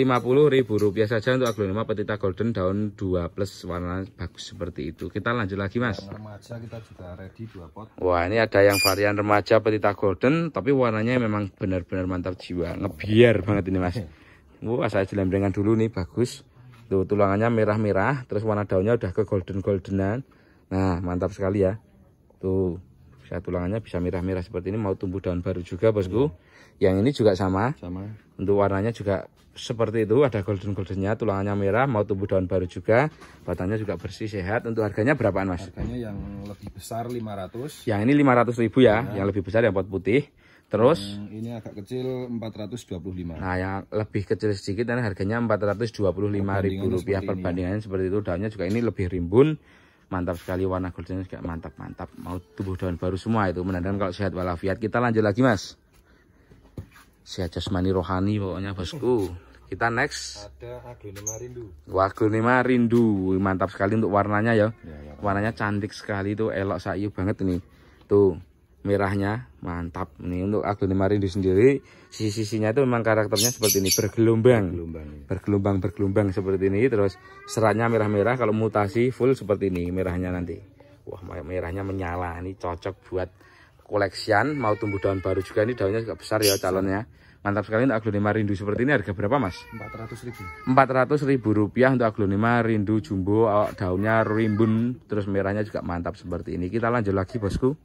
ribu rupiah saja untuk aglonema petita golden daun 2 plus warna bagus seperti itu kita lanjut lagi mas yang remaja kita juga ready 2 pot wah ini ada yang varian remaja petita golden tapi warnanya memang benar-benar mantap jiwa ngebiar banget ini mas wah saya jelambengan dulu nih bagus tuh tulangannya merah-merah terus warna daunnya udah ke golden goldenan nah mantap sekali ya Tuh, bisa tulangannya bisa merah-merah seperti ini mau tumbuh daun baru juga, Bosku. Iya. Yang ini juga sama. Sama. Untuk warnanya juga seperti itu, ada golden-goldennya, tulangannya merah, mau tumbuh daun baru juga. Batangnya juga bersih, sehat. Untuk harganya berapaan, Mas? Harganya yang lebih besar 500. Yang ini 500 ribu ya, ya. yang lebih besar yang pot putih. Terus yang ini agak kecil 425. Nah, yang lebih kecil sedikit dan harganya ribu rupiah ya. perbandingannya seperti itu. Daunnya juga ini lebih rimbun, mantap sekali warna goldennya juga mantap-mantap mau tubuh daun baru semua itu menandakan kalau sehat walafiat kita lanjut lagi mas sehat jasmani rohani pokoknya bosku kita next ada aglonema rindu aglonema rindu mantap sekali untuk warnanya ya, iya, iya, warnanya cantik sekali tuh elok sayu banget nih tuh merahnya mantap nih untuk aglonema rindu sendiri sisi-sisinya itu memang karakternya seperti ini bergelombang bergelombang ya. bergelombang bergelombang seperti ini terus seratnya merah-merah kalau mutasi full seperti ini merahnya nanti wah merahnya menyala ini cocok buat koleksian mau tumbuh daun baru juga ini daunnya juga besar ya calonnya mantap sekali untuk aglonema rindu seperti ini harga berapa mas? 400 ribu 400 ribu rupiah untuk aglonema rindu jumbo daunnya rimbun terus merahnya juga mantap seperti ini kita lanjut lagi bosku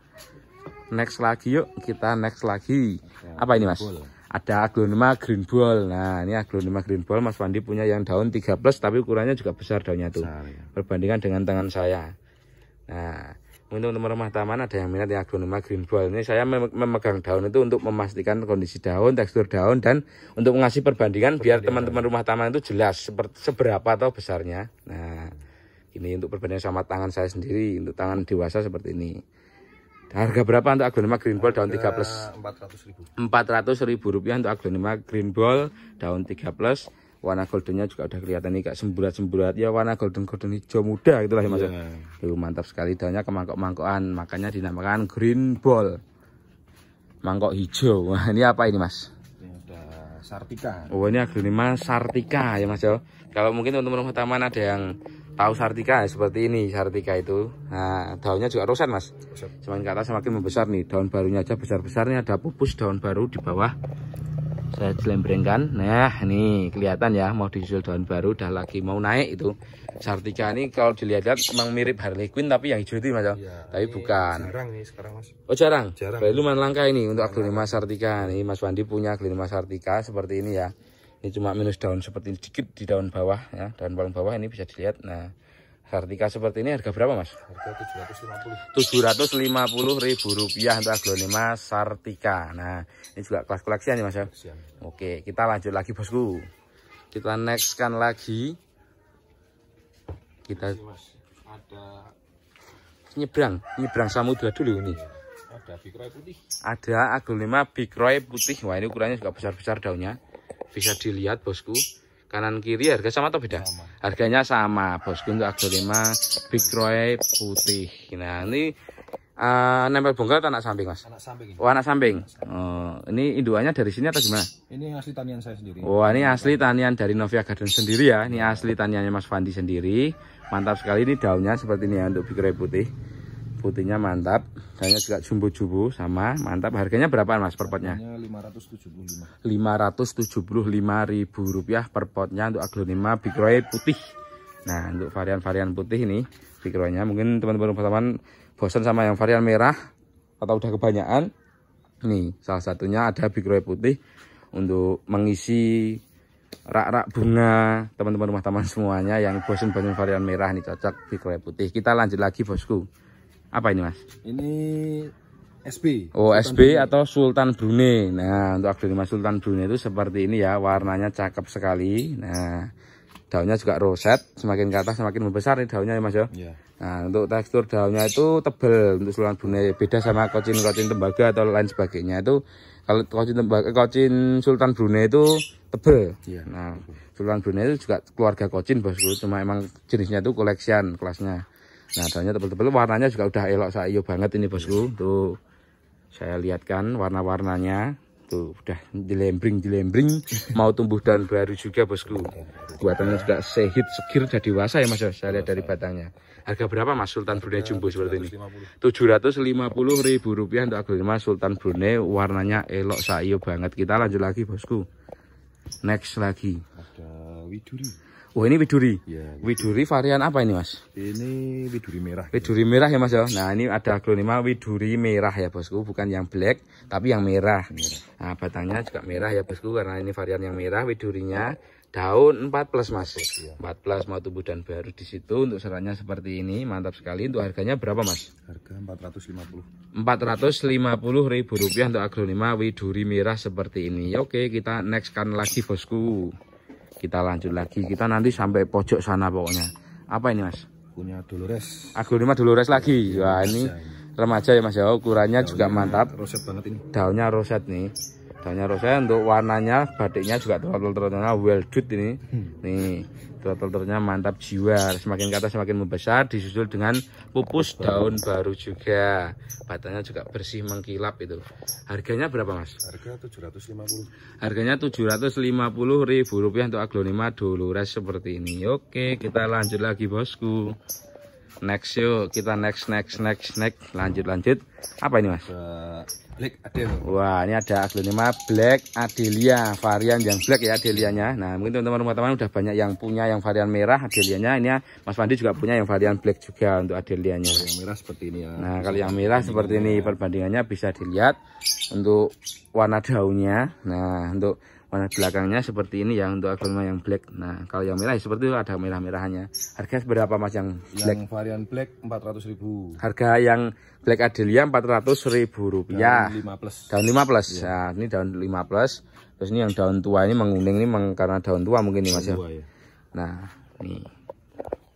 next lagi yuk kita next lagi ya, apa ini mas ada aglonema green ball nah ini aglonema green ball mas Wandi punya yang daun 3 plus tapi ukurannya juga besar daunnya tuh besar, ya. perbandingan dengan tangan saya nah untuk nomor rumah taman ada yang minat yang aglonema green ball ini saya memegang daun itu untuk memastikan kondisi daun tekstur daun dan untuk mengasih perbandingan, perbandingan biar teman-teman rumah taman itu jelas seberapa atau besarnya nah ini untuk perbandingan sama tangan saya sendiri untuk tangan dewasa seperti ini Harga berapa untuk aglonema green ball daun 3 plus? 400 ribu. 400 ribu rupiah untuk aglonema green ball daun 3 plus. Warna goldennya juga udah kelihatan nih, kayak semburat-semburat ya warna golden golden hijau muda gitulah ya mas. Yeah. Iya. mantap sekali daunnya kemangkok-mangkokan, makanya dinamakan green ball. Mangkok hijau. Wah, ini apa ini mas? Ini ada sartika. Oh ini aglonema sartika ya mas. Ya. Kalau mungkin teman-teman taman ada yang tahu sartika ya, seperti ini sartika itu nah daunnya juga roset mas semakin ke semakin membesar nih daun barunya aja besar besarnya nih ada pupus daun baru di bawah saya jelembrengkan nah ini kelihatan ya mau disusul daun baru udah lagi mau naik itu sartika ini kalau dilihat memang mirip Harley Quinn tapi yang hijau itu mas ya, iya, tapi bukan jarang nih sekarang mas oh jarang, jarang. lumayan langka ini untuk aglonema sartika nih mas Wandi punya aglonema sartika seperti ini ya ini cuma minus daun seperti ini dikit di daun bawah ya daun paling bawah ini bisa dilihat nah Sartika seperti ini harga berapa mas? Harga lima puluh ribu rupiah untuk aglonema Sartika Nah ini juga kelas koleksian nih ya, mas ya? Oke kita lanjut lagi bosku Kita nextkan lagi Kita mas, ada... Nyebrang, nyebrang samudra dulu ini iya. Ada bikroy putih Ada aglonema bigroy putih Wah ini ukurannya juga besar-besar daunnya bisa dilihat bosku kanan kiri harga sama atau beda sama. harganya sama bosku untuk Agdolema Big Roy putih nah ini Uh, nempel bongkar atau anak samping mas? Anak samping. Ini. Oh anak samping. Anak samping. Oh, ini induannya dari sini atau gimana? Ini asli tanian saya sendiri. Wah oh, ini asli tanian dari Novia Garden sendiri ya. Ini asli taniannya Mas Fandi sendiri. Mantap sekali ini daunnya seperti ini ya untuk Big Roy putih putihnya mantap kayaknya juga jumbo-jumbo sama mantap harganya berapa mas per potnya 575 ribu rupiah per potnya untuk aglonema bikroe putih nah untuk varian-varian putih ini bikroenya mungkin teman-teman teman bosan sama yang varian merah atau udah kebanyakan nih salah satunya ada bikroe putih untuk mengisi rak-rak bunga teman-teman rumah taman semuanya yang bosan bosan varian merah nih cocok di putih kita lanjut lagi bosku apa ini, Mas? Ini SB. Oh, Sultan SB Brunei. atau Sultan Brunei. Nah, untuk akronima Sultan Brunei itu seperti ini ya, warnanya cakep sekali. Nah, daunnya juga roset, semakin ke atas semakin membesar nih daunnya ya, Mas ya. Iya. Nah, untuk tekstur daunnya itu tebel untuk Sultan Brunei, beda sama kocin-kocin tembaga atau lain sebagainya itu kalau kocin tembaga kocin Sultan Brunei itu tebel. Yeah. Nah, Sultan Brunei itu juga keluarga kocin, Bosku, cuma emang jenisnya itu koleksian kelasnya. Nah, daunnya tebel-tebel, warnanya juga udah elok sayo banget ini bosku. Iya Tuh, saya lihatkan warna-warnanya. Tuh, udah jelembring-jelembring, mau tumbuh daun baru juga bosku. Buatannya juga sehit, segir, jadi dewasa ya mas. Ya? Saya lihat dari batangnya. Harga berapa mas Sultan Brunei Jumbo seperti ini? 750 ribu rupiah untuk aglonema Sultan Brunei. Warnanya elok sayo banget. Kita lanjut lagi bosku. Next lagi. Ada widuri. Oh ini widuri. Ya, widuri. varian apa ini mas? Ini widuri merah. Ya. Widuri ya. merah ya mas ya. Nah ini ada aglonema widuri merah ya bosku, bukan yang black tapi yang merah. merah. Nah batangnya juga merah ya bosku karena ini varian yang merah widurinya. Daun 4 plus mas. 4 iya. plus mau tumbuh dan baru di situ untuk seratnya seperti ini mantap sekali. Untuk harganya berapa mas? Harga 450. 450 ribu rupiah untuk aglonema widuri merah seperti ini. Oke kita nextkan lagi bosku kita lanjut lagi kita nanti sampai pojok sana pokoknya apa ini mas punya Dolores Aglonema Dolores lagi wah ini remaja ya mas ya oh, ukurannya juga mantap roset banget ini daunnya roset nih daunnya roset untuk warnanya batiknya juga terlalu terlalu well done ini hmm. nih Total telurnya mantap jiwa semakin kata semakin membesar disusul dengan pupus daun baru juga batangnya juga bersih mengkilap itu harganya berapa mas? harga 750 harganya 750 ribu rupiah untuk aglonema dolores seperti ini oke kita lanjut lagi bosku next yuk kita next next next next lanjut lanjut apa ini mas? Black Adelia. Wah, ini ada aglonema Black Adelia, varian yang black ya Adelianya. Nah, mungkin teman-teman rumah teman udah banyak yang punya yang varian merah Adelianya. Ini ya, Mas Pandi juga punya yang varian black juga untuk Adelianya. Yang merah seperti ini ya. Nah, kalau yang merah seperti ini perbandingannya bisa dilihat untuk warna daunnya. Nah, untuk warna belakangnya seperti ini ya untuk aglonema yang black nah kalau yang merah ya seperti itu ada merah-merahannya harga berapa mas yang black yang varian black 400 ribu harga yang black adelia 400 ribu rupiah daun 5 plus daun 5 plus ya. nah ini daun 5 plus terus ini yang daun tua ini menguning ini meng, karena daun tua mungkin nih mas ya. Iya. nah ini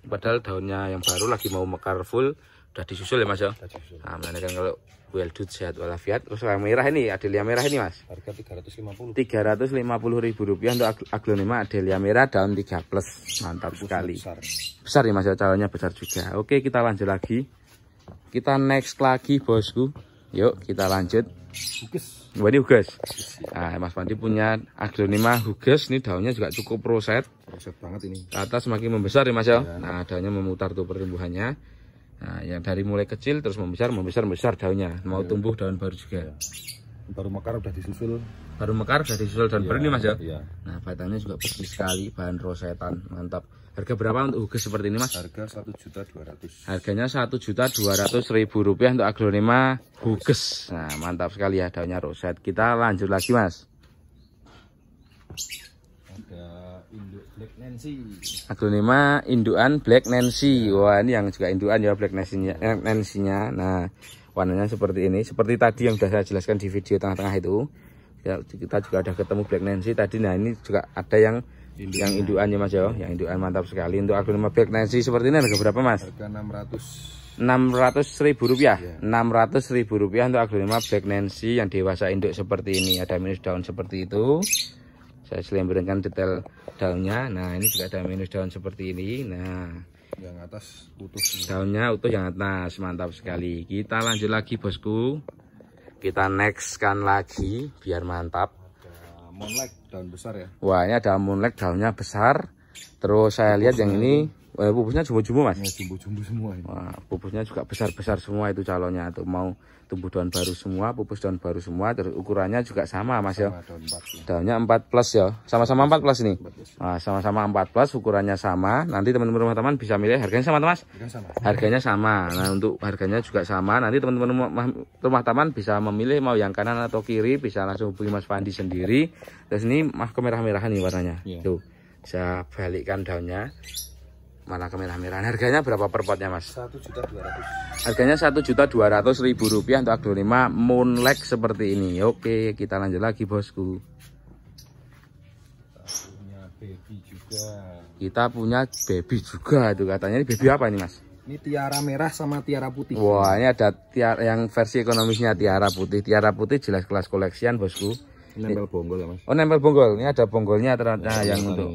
padahal daunnya yang baru lagi mau mekar full udah disusul ya mas ya nah, kan kalau Weldut sehat walafiat. Terus yang merah ini, Adelia merah ini, Mas. Harga 350. puluh ribu rupiah untuk aglonema Adelia merah daun 3 plus. Mantap Bukan sekali. Besar. besar ya Mas, ya, calonnya besar juga. Oke, kita lanjut lagi. Kita next lagi, Bosku. Yuk, kita lanjut. Huges. Ini Hugus. Nah, Mas Pandi punya aglonema huges. Ini daunnya juga cukup proset. Proset banget ini. atas semakin membesar ya Mas ya. Iya. Nah, daunnya memutar tuh pertumbuhannya. Nah, yang dari mulai kecil terus membesar, membesar, membesar daunnya. Mau ya. tumbuh daun baru juga. Ya. Baru mekar udah disusul. Baru mekar udah disusul daun ya, baru ini Mas ya. ya. Nah, batangnya juga bagus sekali, bahan rosetan, mantap. Harga berapa untuk hugus seperti ini Mas? Harga satu juta dua ratus. Harganya satu juta dua ratus ribu rupiah untuk aglonema hugus. Nah, mantap sekali ya daunnya roset. Kita lanjut lagi Mas. Nancy. induan indukan Black Nancy. Iya. Wah, ini yang juga induan ya Black Nancy-nya. Eh, Nancy-nya. Nah, warnanya seperti ini. Seperti tadi yang sudah saya jelaskan di video tengah-tengah itu. Ya, kita juga ada ketemu Black Nancy tadi. Nah, ini juga ada yang yang induan ya Mas ya. Yang induan mantap sekali. Untuk aglonema Black Nancy seperti ini harga berapa Mas? Harga 600 ratus ribu rupiah iya. ratus ribu rupiah untuk aglonema Black Nancy yang dewasa induk seperti ini ada minus daun seperti itu saya selembrenkan detail daunnya nah ini juga ada minus daun seperti ini nah yang atas utuh daunnya utuh yang atas mantap sekali kita lanjut lagi bosku kita nextkan lagi biar mantap ada moonlight daun besar ya wah ini ada moonlight daunnya besar terus saya lihat yang ini pupusnya eh, jumbo-jumbo mas? Ya, jumbo-jumbo semua ini. Wah, pupusnya juga besar-besar semua itu calonnya tuh mau tumbuh daun baru semua, pupus daun baru semua, terus ukurannya juga sama Mas ya? sama ya. Daunnya 4 plus ya. Sama-sama 4 plus ini. Ya. Nah, sama-sama nah, 4 plus ukurannya sama. Nanti teman-teman rumah teman bisa milih harganya sama Mas? Harganya sama. Nah, untuk harganya juga sama. Nanti teman-teman rumah teman bisa memilih mau yang kanan atau kiri, bisa langsung hubungi Mas Fandi sendiri. Terus ini mah kemerah-merahan nih warnanya. Yeah. Tuh. Saya balikkan daunnya warna kemerah-merahan. Harganya berapa per potnya, Mas? 1.200. Harganya ribu rupiah untuk aglonema moonlight seperti ini. Oke, kita lanjut lagi, Bosku. Kita punya baby juga. Kita punya baby juga itu katanya. Ini baby apa ini, Mas? Ini tiara merah sama tiara putih. Wah, ini ada tiara yang versi ekonomisnya tiara putih. Tiara putih jelas kelas koleksian, Bosku. Ini nempel bonggol ya, Mas? Oh, nempel bonggol. Ini ada bonggolnya ternyata yang untuk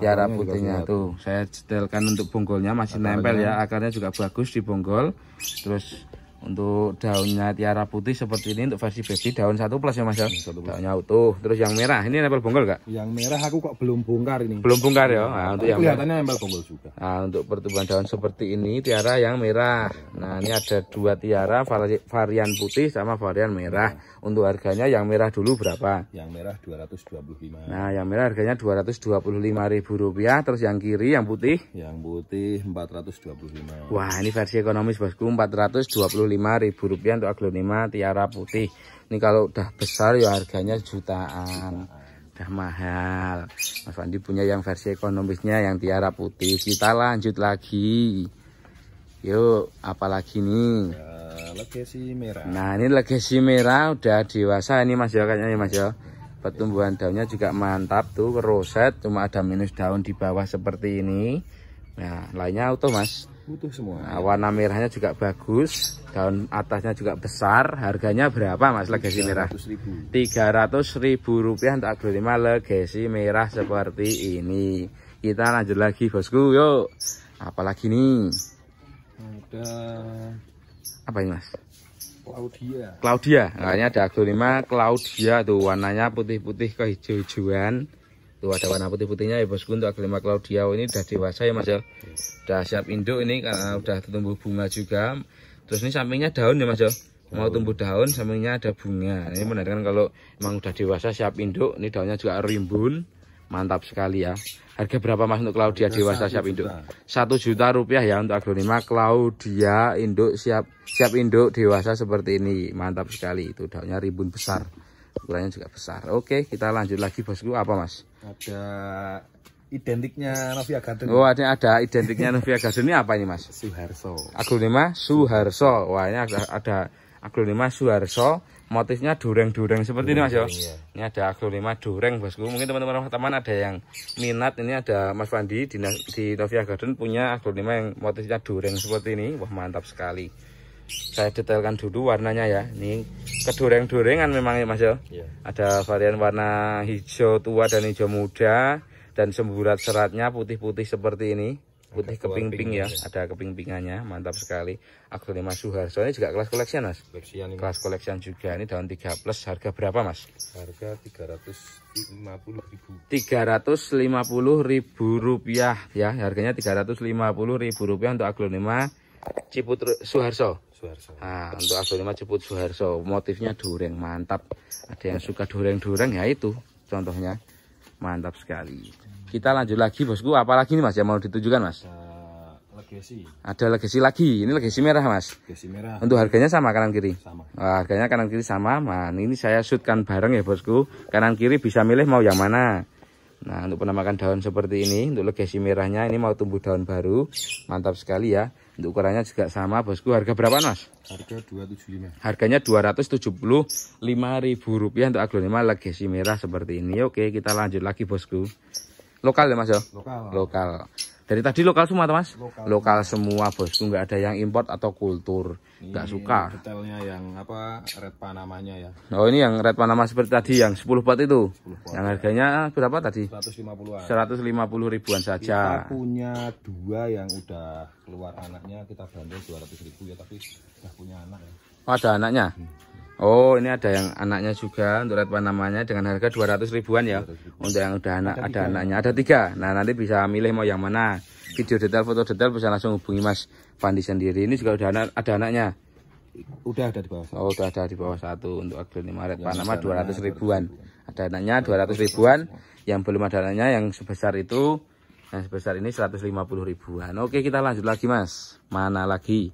tiara putihnya tuh saya setelkan untuk bonggolnya masih akarnya. nempel ya. ya akarnya juga bagus di bonggol terus untuk daunnya tiara putih seperti ini untuk versi versi daun satu plus ya Mas ya. Daunnya utuh. Terus yang merah ini nempel bonggol gak? Yang merah aku kok belum bongkar ini. Belum bongkar ya. Nah, untuk yang kelihatannya nempel bonggol juga. Nah, untuk pertumbuhan daun seperti ini tiara yang merah. Nah, ini ada dua tiara varian putih sama varian merah. Untuk harganya yang merah dulu berapa? Yang merah 225. Nah, yang merah harganya ribu rupiah. terus yang kiri yang putih? Yang putih 425. Wah, ini versi ekonomis Bosku 425 rp rupiah untuk aglonema tiara putih. Ini kalau udah besar ya harganya jutaan. Udah mahal. Mas Fandi punya yang versi ekonomisnya yang tiara putih. Kita lanjut lagi. Yuk, apalagi nih? Ya, legasi merah. Nah, ini legasi merah udah dewasa ini Mas ya kayaknya Mas ya pertumbuhan daunnya juga mantap tuh roset cuma ada minus daun di bawah seperti ini nah lainnya auto mas semua. Nah, warna merahnya juga bagus, daun atasnya juga besar. Harganya berapa Mas Legasi merah? 300.000. 300 ribu rupiah untuk aglonema legasi merah seperti ini. Kita lanjut lagi bosku, yuk. Apalagi nih? Ada apa ini Mas? Claudia. Claudia. Nah, ini ada aglonema Claudia tuh warnanya putih-putih kehijau-hijauan. Tuh ada warna putih-putihnya ya bosku untuk aglema claudia ini udah dewasa ya Mas ya. Udah siap induk ini karena udah tumbuh bunga juga. Terus ini sampingnya daun ya Mas ya. Mau tumbuh daun sampingnya ada bunga. Ini menandakan kalau emang udah dewasa siap induk. Ini daunnya juga rimbun. Mantap sekali ya. Harga berapa Mas untuk Claudia dewasa siap induk? Satu juta rupiah ya untuk aglonema Claudia induk siap siap induk dewasa seperti ini. Mantap sekali itu daunnya rimbun besar ukurannya juga besar oke kita lanjut lagi bosku apa mas ada identiknya Novia Garden. Oh, ada ada identiknya Novia Garden ini apa ini, Mas? Suharso. Aglonema Suharso. Wah, ini ada, aglonema Suharso, motifnya dureng-dureng seperti ini, Mas ya. Ini ada aglonema dureng, Bosku. Mungkin teman-teman teman ada yang minat ini ada Mas Fandi di, di Novia Garden punya aglonema yang motifnya dureng seperti ini. Wah, mantap sekali saya detailkan dulu warnanya ya ini kedoreng-dorengan memang ya mas ya iya. ada varian warna hijau tua dan hijau muda dan semburat seratnya putih-putih seperti ini putih keping-ping ya. ada keping-pingannya mantap sekali Aglone Mas Suharso ini juga kelas koleksian mas koleksian kelas koleksian juga ini daun 3 plus harga berapa mas harga 350 ribu 350 ribu rupiah ya harganya 350 ribu rupiah untuk aglonema Ciput Suharso. Suharso. Nah, untuk aglonema Ciput Suharso, motifnya dureng mantap. Ada yang suka dureng-dureng ya itu contohnya. Mantap sekali. Kita lanjut lagi bosku, apalagi nih Mas yang mau ditujukan Mas? Uh, legasi. Ada legasi lagi. Ini legasi merah, Mas. Legasi merah. Untuk harganya sama kanan kiri. Sama. Wah, harganya kanan kiri sama, Man. Ini saya shootkan bareng ya, Bosku. Kanan kiri bisa milih mau yang mana. Nah, untuk penamakan daun seperti ini, untuk legasi merahnya ini mau tumbuh daun baru, mantap sekali ya. Untuk ukurannya juga sama, Bosku. Harga berapa, Mas? Harga 275. Harganya 275.000 rupiah untuk aglonema legasi merah seperti ini. Oke, kita lanjut lagi, Bosku. Lokal ya, Mas ya? Lokal. Lokal. Dari tadi lokal semua, atau, Mas? Lokal, lokal semua, Bosku. nggak ada yang import atau kultur. Ini nggak suka. Detailnya yang apa? Red Panamanya ya. Oh, ini yang Red Panama seperti tadi yang 10 pot itu. 10 pot, yang harganya ya. berapa tadi? 150-an. 150 ribuan saja. Kita punya dua yang udah keluar anaknya, kita bandel 200 ribu ya, tapi udah punya anak ya. Oh, ada anaknya? Hmm. Oh, ini ada yang anaknya juga untuk red namanya dengan harga 200 ribuan ya. Untuk yang udah anak ada, ada anaknya ada tiga. Nah, nanti bisa milih mau yang mana. Video detail, foto detail bisa langsung hubungi Mas Fandi sendiri. Ini juga udah anak, ada anaknya. Udah ada di bawah. Satu. Oh, udah ada di bawah satu untuk aglonema red Panama 200 ribuan. Ada anaknya 200 ribuan. Yang belum ada anaknya yang sebesar itu yang sebesar ini 150 ribuan. Oke, kita lanjut lagi, Mas. Mana lagi?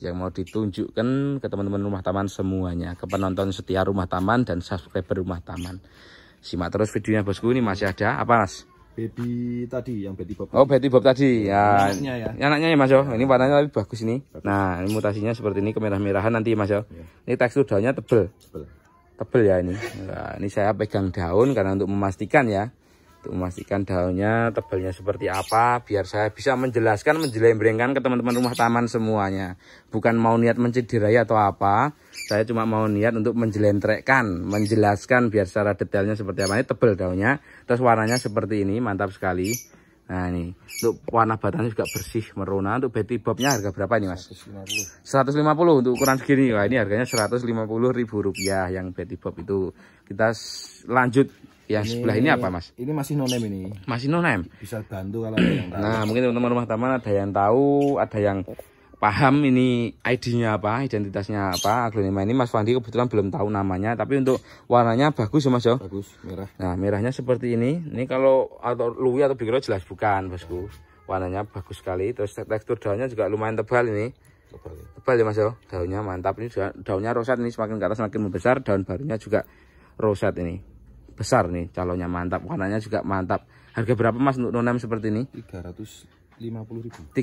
yang mau ditunjukkan ke teman-teman rumah taman semuanya, ke penonton setia rumah taman dan subscriber rumah taman. Simak terus videonya bosku ini masih ada apa mas? Baby tadi yang baby Bob. Oh baby Bob tadi iya, ya. Anaknya ya. Anaknya ya Mas Yo. Iya. Ini warnanya lebih bagus ini. Bagus. Nah ini mutasinya seperti ini kemerah-merahan nanti Mas Yo. Ya. Ini tekstur daunnya tebel. Tebel. Tebel ya ini. Nah, ini saya pegang daun karena untuk memastikan ya untuk memastikan daunnya tebalnya seperti apa biar saya bisa menjelaskan menjelembrengkan ke teman-teman rumah taman semuanya bukan mau niat mencederai atau apa saya cuma mau niat untuk menjelentrekkan menjelaskan biar secara detailnya seperti apa ini tebal daunnya terus warnanya seperti ini mantap sekali Nah ini untuk warna batangnya juga bersih merona. Untuk Betty Bobnya harga berapa ini mas? 150. 150 untuk ukuran segini. Wah ini harganya 150 ribu rupiah yang Betty Bob itu. Kita lanjut yang ini, sebelah ini apa mas? Ini masih nonem ini. Masih nonem. Bisa bantu kalau ada yang tahu. Nah mungkin teman-teman rumah taman ada yang tahu, ada yang paham ini ID-nya apa, identitasnya apa, aglonema ini Mas Fandi kebetulan belum tahu namanya, tapi untuk warnanya bagus ya Mas Jo. Ya? Bagus, merah. Nah, merahnya seperti ini. Ini kalau atau luwi atau bigro jelas bukan, Bosku. Warnanya bagus sekali, terus tekstur daunnya juga lumayan tebal ini. Tebal. Ya. Tebal ya Mas Jo. Ya? Daunnya mantap ini daunnya roset ini semakin ke atas semakin membesar, daun barunya juga roset ini besar nih calonnya mantap warnanya juga mantap harga berapa mas untuk nonem seperti ini 350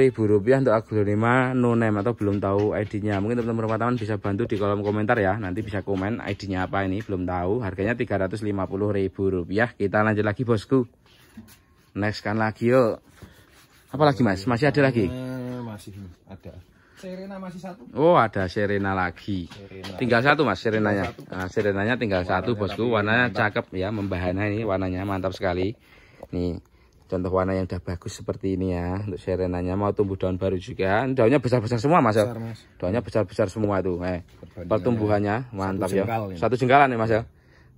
ribu rupiah untuk aglonema no atau belum tahu ID-nya. Mungkin teman-teman rumah taman bisa bantu di kolom komentar ya. Nanti bisa komen ID-nya apa ini belum tahu. Harganya 350.000 rupiah Kita lanjut lagi bosku. Next kan lagi yuk. Apalagi Mas? Masih ada lagi? Eh, masih ada. Serena masih satu. Oh, ada Serena lagi. Serena. Tinggal satu Mas Serenanya. Nah, Serenanya tinggal warnanya satu, Bosku. Warnanya mantap. cakep ya, membahana ini warnanya mantap sekali. Nih, contoh warna yang udah bagus seperti ini ya untuk Serenanya mau tumbuh daun baru juga. Daunnya besar-besar semua Mas. Ya? Besar, mas. Daunnya besar-besar semua tuh. Eh, pertumbuhannya mantap satu ya. Satu jengkalan nih Mas ya.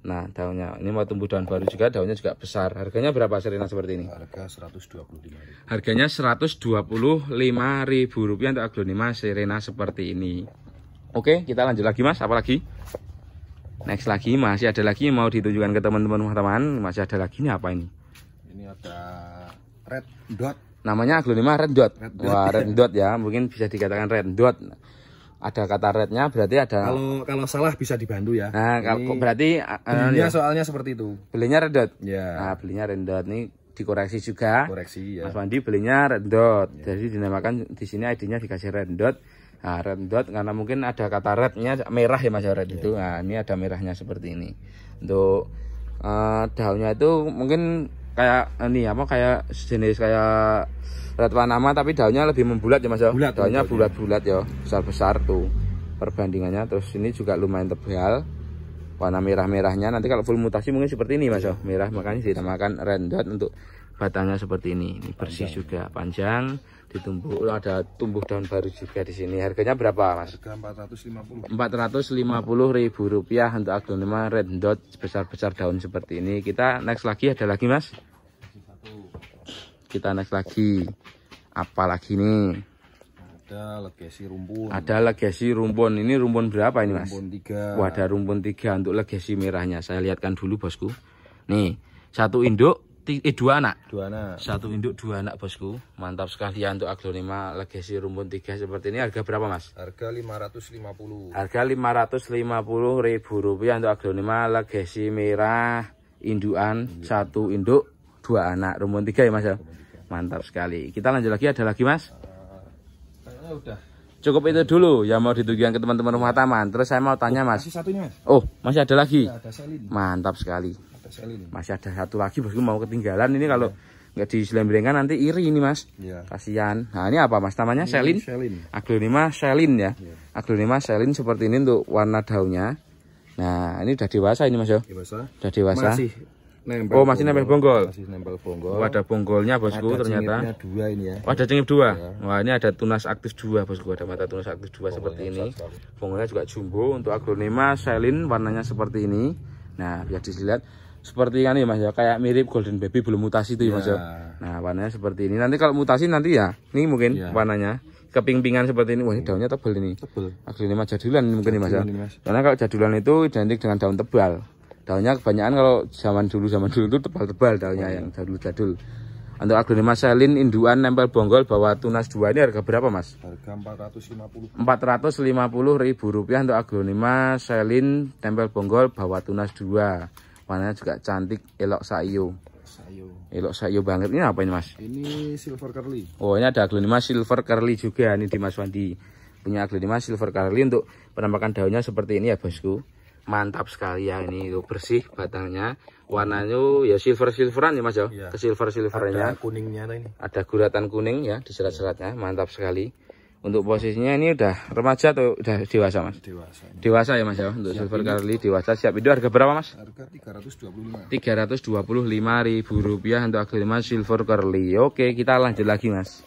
Nah, daunnya ini mau tumbuh daun baru juga, daunnya juga besar. Harganya berapa Serena seperti ini? Harga 125.000. Harganya ribu rupiah untuk aglonema Serena seperti ini. Oke, kita lanjut lagi Mas, apa lagi? Next lagi, masih ada lagi mau ditunjukkan ke teman-teman teman-teman. Masih ada lagi ini apa ini? Ini ada red dot. Namanya aglonema red dot. Red dot. Wah, red dot ya, mungkin bisa dikatakan red dot ada kata rednya berarti ada kalau kalau salah bisa dibantu ya nah kalau berarti eh, eh, belinya uh, soalnya seperti itu belinya redot ya nah belinya redot nih dikoreksi juga koreksi ya Mas Wandi belinya redot ya. jadi dinamakan di sini ID-nya dikasih redot nah redot karena mungkin ada kata rednya merah ya Mas ya, red ya. itu nah ini ada merahnya seperti ini untuk uh, daunnya itu mungkin kayak ini apa kayak jenis kayak red panama tapi daunnya lebih membulat ya mas ya bulat, daunnya bulat-bulat ya besar-besar tuh perbandingannya terus ini juga lumayan tebal warna merah-merahnya nanti kalau full mutasi mungkin seperti ini mas ya merah makanya ditambahkan rendot untuk batangnya seperti ini ini bersih panjang. juga panjang ditumbuh oh, ada tumbuh daun baru juga di sini harganya berapa mas? Empat ratus lima puluh ribu rupiah untuk aglonema red dot besar-besar daun seperti ini kita next lagi ada lagi mas? kita next lagi Apa lagi nih ada legasi rumpun ada legasi rumpun ini rumpun berapa ini mas? rumpun tiga. Wah, ada rumpun tiga untuk legasi merahnya saya lihatkan dulu bosku nih satu induk eh dua anak dua anak satu induk dua anak bosku mantap sekali ya untuk aglonema legasi rumpun tiga seperti ini harga berapa mas harga lima lima ratus puluh. harga lima lima ratus puluh ribu rupiah untuk aglonema legasi merah induan iya. satu induk dua anak rumpun tiga ya mas ya mantap sekali kita lanjut lagi ada lagi mas uh, udah cukup itu dulu yang mau ditujukan ke teman-teman rumah taman. Terus saya mau tanya oh, mas. Masih satunya, mas. Oh masih ada lagi. Ya, ada selin. Mantap sekali. Ada selin. Masih ada satu lagi bosku mau ketinggalan ini kalau nggak ya. diselembrengan nanti iri ini mas. Ya. Kasihan. Nah ini apa mas namanya ini selin? Selin. Aglonema selin ya. ya. Aglonema selin seperti ini untuk warna daunnya. Nah ini udah dewasa ini mas yo. Ya? Dewasa. Udah dewasa. Masih nempel oh masih nempel bonggol masih nempel bonggol ada bonggolnya bosku ada ternyata dua ini ya oh, ada cengip dua ya. wah ini ada tunas aktif dua bosku ada mata tunas aktif dua bonggolnya seperti ini bonggolnya juga jumbo untuk aglonema selin warnanya seperti ini nah biar dilihat seperti ini kan ya mas ya kayak mirip golden baby belum mutasi itu ya, mas ya iya. nah warnanya seperti ini nanti kalau mutasi nanti ya ini mungkin ya. warnanya keping-pingan seperti ini. Wah, ini iya. daunnya tebal ini. Tebal. Aglonema jadulan mungkin ya, ya? jadulan, ini Mas. Karena kalau jadulan itu identik dengan daun tebal daunnya kebanyakan kalau zaman dulu zaman dulu itu tebal-tebal daunnya oh, iya. yang jadul-jadul untuk aglonema selin induan nempel bonggol bawa tunas dua ini harga berapa mas? harga 450 450 ribu rupiah untuk aglonema selin tempel bonggol bawa tunas dua warnanya juga cantik elok sayu sayu. Elok sayu banget. Ini apa ini, Mas? Ini silver curly. Oh, ini ada aglonema silver curly juga ini di Mas Wandi. Punya aglonema silver curly untuk penampakan daunnya seperti ini ya, Bosku mantap sekali ya ini itu bersih batangnya warnanya ya silver silveran ya mas ya, iya. ke silver silvernya ada kuningnya ini ada guratan kuning ya di serat-seratnya mantap sekali untuk posisinya ini udah remaja atau udah dewasa mas? Dewasa. Dewasa ya mas ya untuk siap silver ini. curly dewasa siap itu harga berapa mas? Harga 325. 325 ribu rupiah untuk akhirnya silver carly Oke kita lanjut lagi mas.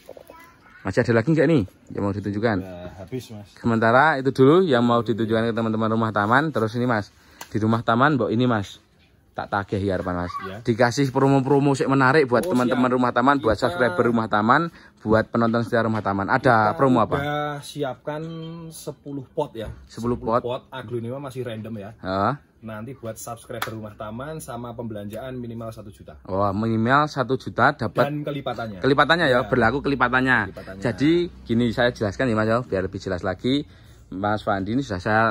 Masih ada lagi enggak nih yang mau ditunjukkan? Udah habis mas. Sementara itu dulu yang mau ditunjukkan ke teman-teman rumah taman. Terus ini mas, di rumah taman bawa ini mas tak tagih ya Arman mas ya. dikasih promo-promo sih menarik buat oh, teman-teman rumah taman kita, buat subscriber rumah taman buat penonton setia rumah taman ada promo apa siapkan 10 pot ya 10, 10 pot, pot aglonema masih random ya uh. nanti buat subscriber rumah taman sama pembelanjaan minimal 1 juta wah oh, minimal 1 juta dapat dan kelipatannya kelipatannya ya, ya berlaku kelipatannya. kelipatannya jadi gini saya jelaskan ya mas ya biar lebih jelas lagi mas Fandi ini sudah saya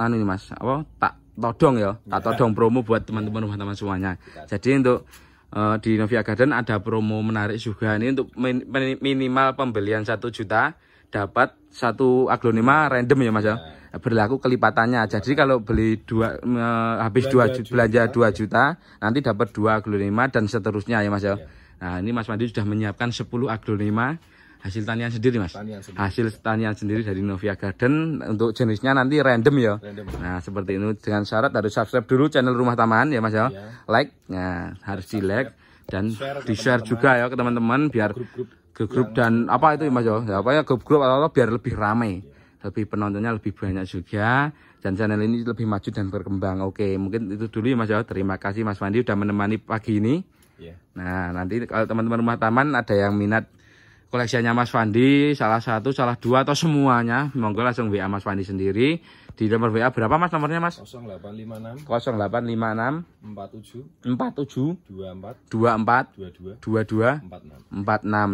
anu nih mas apa tak todong ya, iya. tak todong promo buat teman-teman rumah teman semuanya. Iya. Jadi untuk uh, di Novia Garden ada promo menarik juga ini untuk min minimal pembelian satu juta dapat satu aglonema random ya Mas ya. Iya. Berlaku kelipatannya. Jadi kalau beli dua uh, habis belanja dua juta, belanja dua juta nanti dapat dua aglonema dan seterusnya ya Mas ya. Nah, ini Mas Mandi sudah menyiapkan 10 aglonema hasil tanian sendiri mas tanian sendiri. hasil tanian sendiri dari Novia Garden untuk jenisnya nanti random ya random. nah seperti ini dengan syarat harus subscribe dulu channel Rumah Taman ya mas ya, iya. ya. like nah harus subscribe. di like dan share di share teman -teman. juga ya ke teman-teman biar grup-grup grup iya. dan apa itu ya mas ya, ya apa ya grup-grup atau biar lebih ramai ya lebih penontonnya lebih banyak juga dan channel ini lebih maju dan berkembang. Oke, mungkin itu dulu ya Mas ya Terima kasih Mas Mandi udah menemani pagi ini. Yeah. Nah, nanti kalau teman-teman rumah taman ada yang minat koleksinya Mas Fandi salah satu salah dua atau semuanya monggo langsung WA Mas Fandi sendiri di nomor WA berapa Mas nomornya Mas 0856 0856 47 47 24 24 22 22 46 46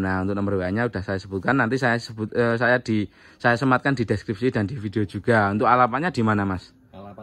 nah untuk nomor WA nya udah saya sebutkan nanti saya sebut eh, saya di saya sematkan di deskripsi dan di video juga untuk alamatnya di mana Mas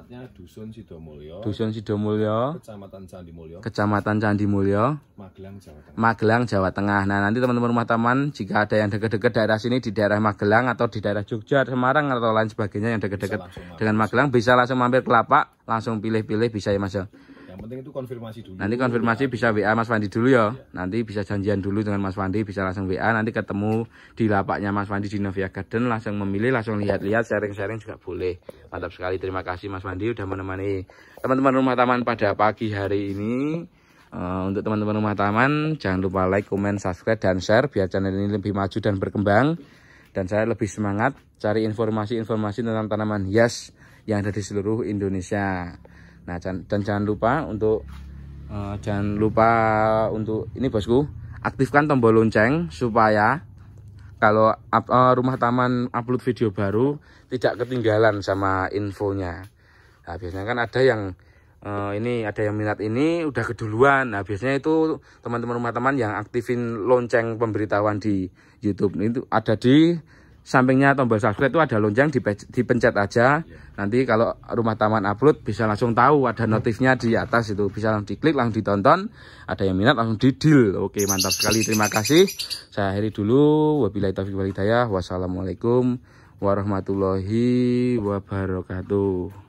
Dusun Sidomulyo. Dusun Sidomulyo. Kecamatan Candi Kecamatan Magelang, Jawa Tengah. Magelang, Jawa Tengah. Nah, nanti teman-teman rumah taman jika ada yang dekat-dekat daerah sini di daerah Magelang atau di daerah Jogja, Semarang atau lain sebagainya yang dekat-dekat dengan Magelang bisa langsung mampir ke lapak, langsung pilih-pilih bisa ya Mas. Ya. Yang penting itu konfirmasi dulu. Nanti konfirmasi bisa WA Mas Fandi dulu ya. Nanti bisa janjian dulu dengan Mas Fandi, bisa langsung WA. Nanti ketemu di lapaknya Mas Fandi di Novia Garden, langsung memilih, langsung lihat-lihat, sharing-sharing juga boleh. Mantap sekali. Terima kasih Mas Fandi udah menemani teman-teman rumah taman pada pagi hari ini. Uh, untuk teman-teman rumah taman, jangan lupa like, comment, subscribe, dan share biar channel ini lebih maju dan berkembang. Dan saya lebih semangat cari informasi-informasi tentang tanaman hias yang ada di seluruh Indonesia. Nah, dan, dan jangan lupa untuk uh, jangan lupa untuk ini bosku, aktifkan tombol lonceng supaya kalau up, uh, eh, rumah taman upload video baru tidak ketinggalan sama infonya. Nah, biasanya kan ada yang uh, ini ada yang minat ini udah keduluan. Nah, biasanya itu teman-teman rumah taman yang aktifin lonceng pemberitahuan di YouTube itu ada di sampingnya tombol subscribe itu ada lonjang dipencet aja iya. nanti kalau rumah taman upload bisa langsung tahu ada notifnya di atas itu bisa langsung diklik langsung ditonton ada yang minat langsung didil oke mantap sekali terima kasih saya akhiri dulu wabillahi taufiq walhidayah wassalamualaikum warahmatullahi wabarakatuh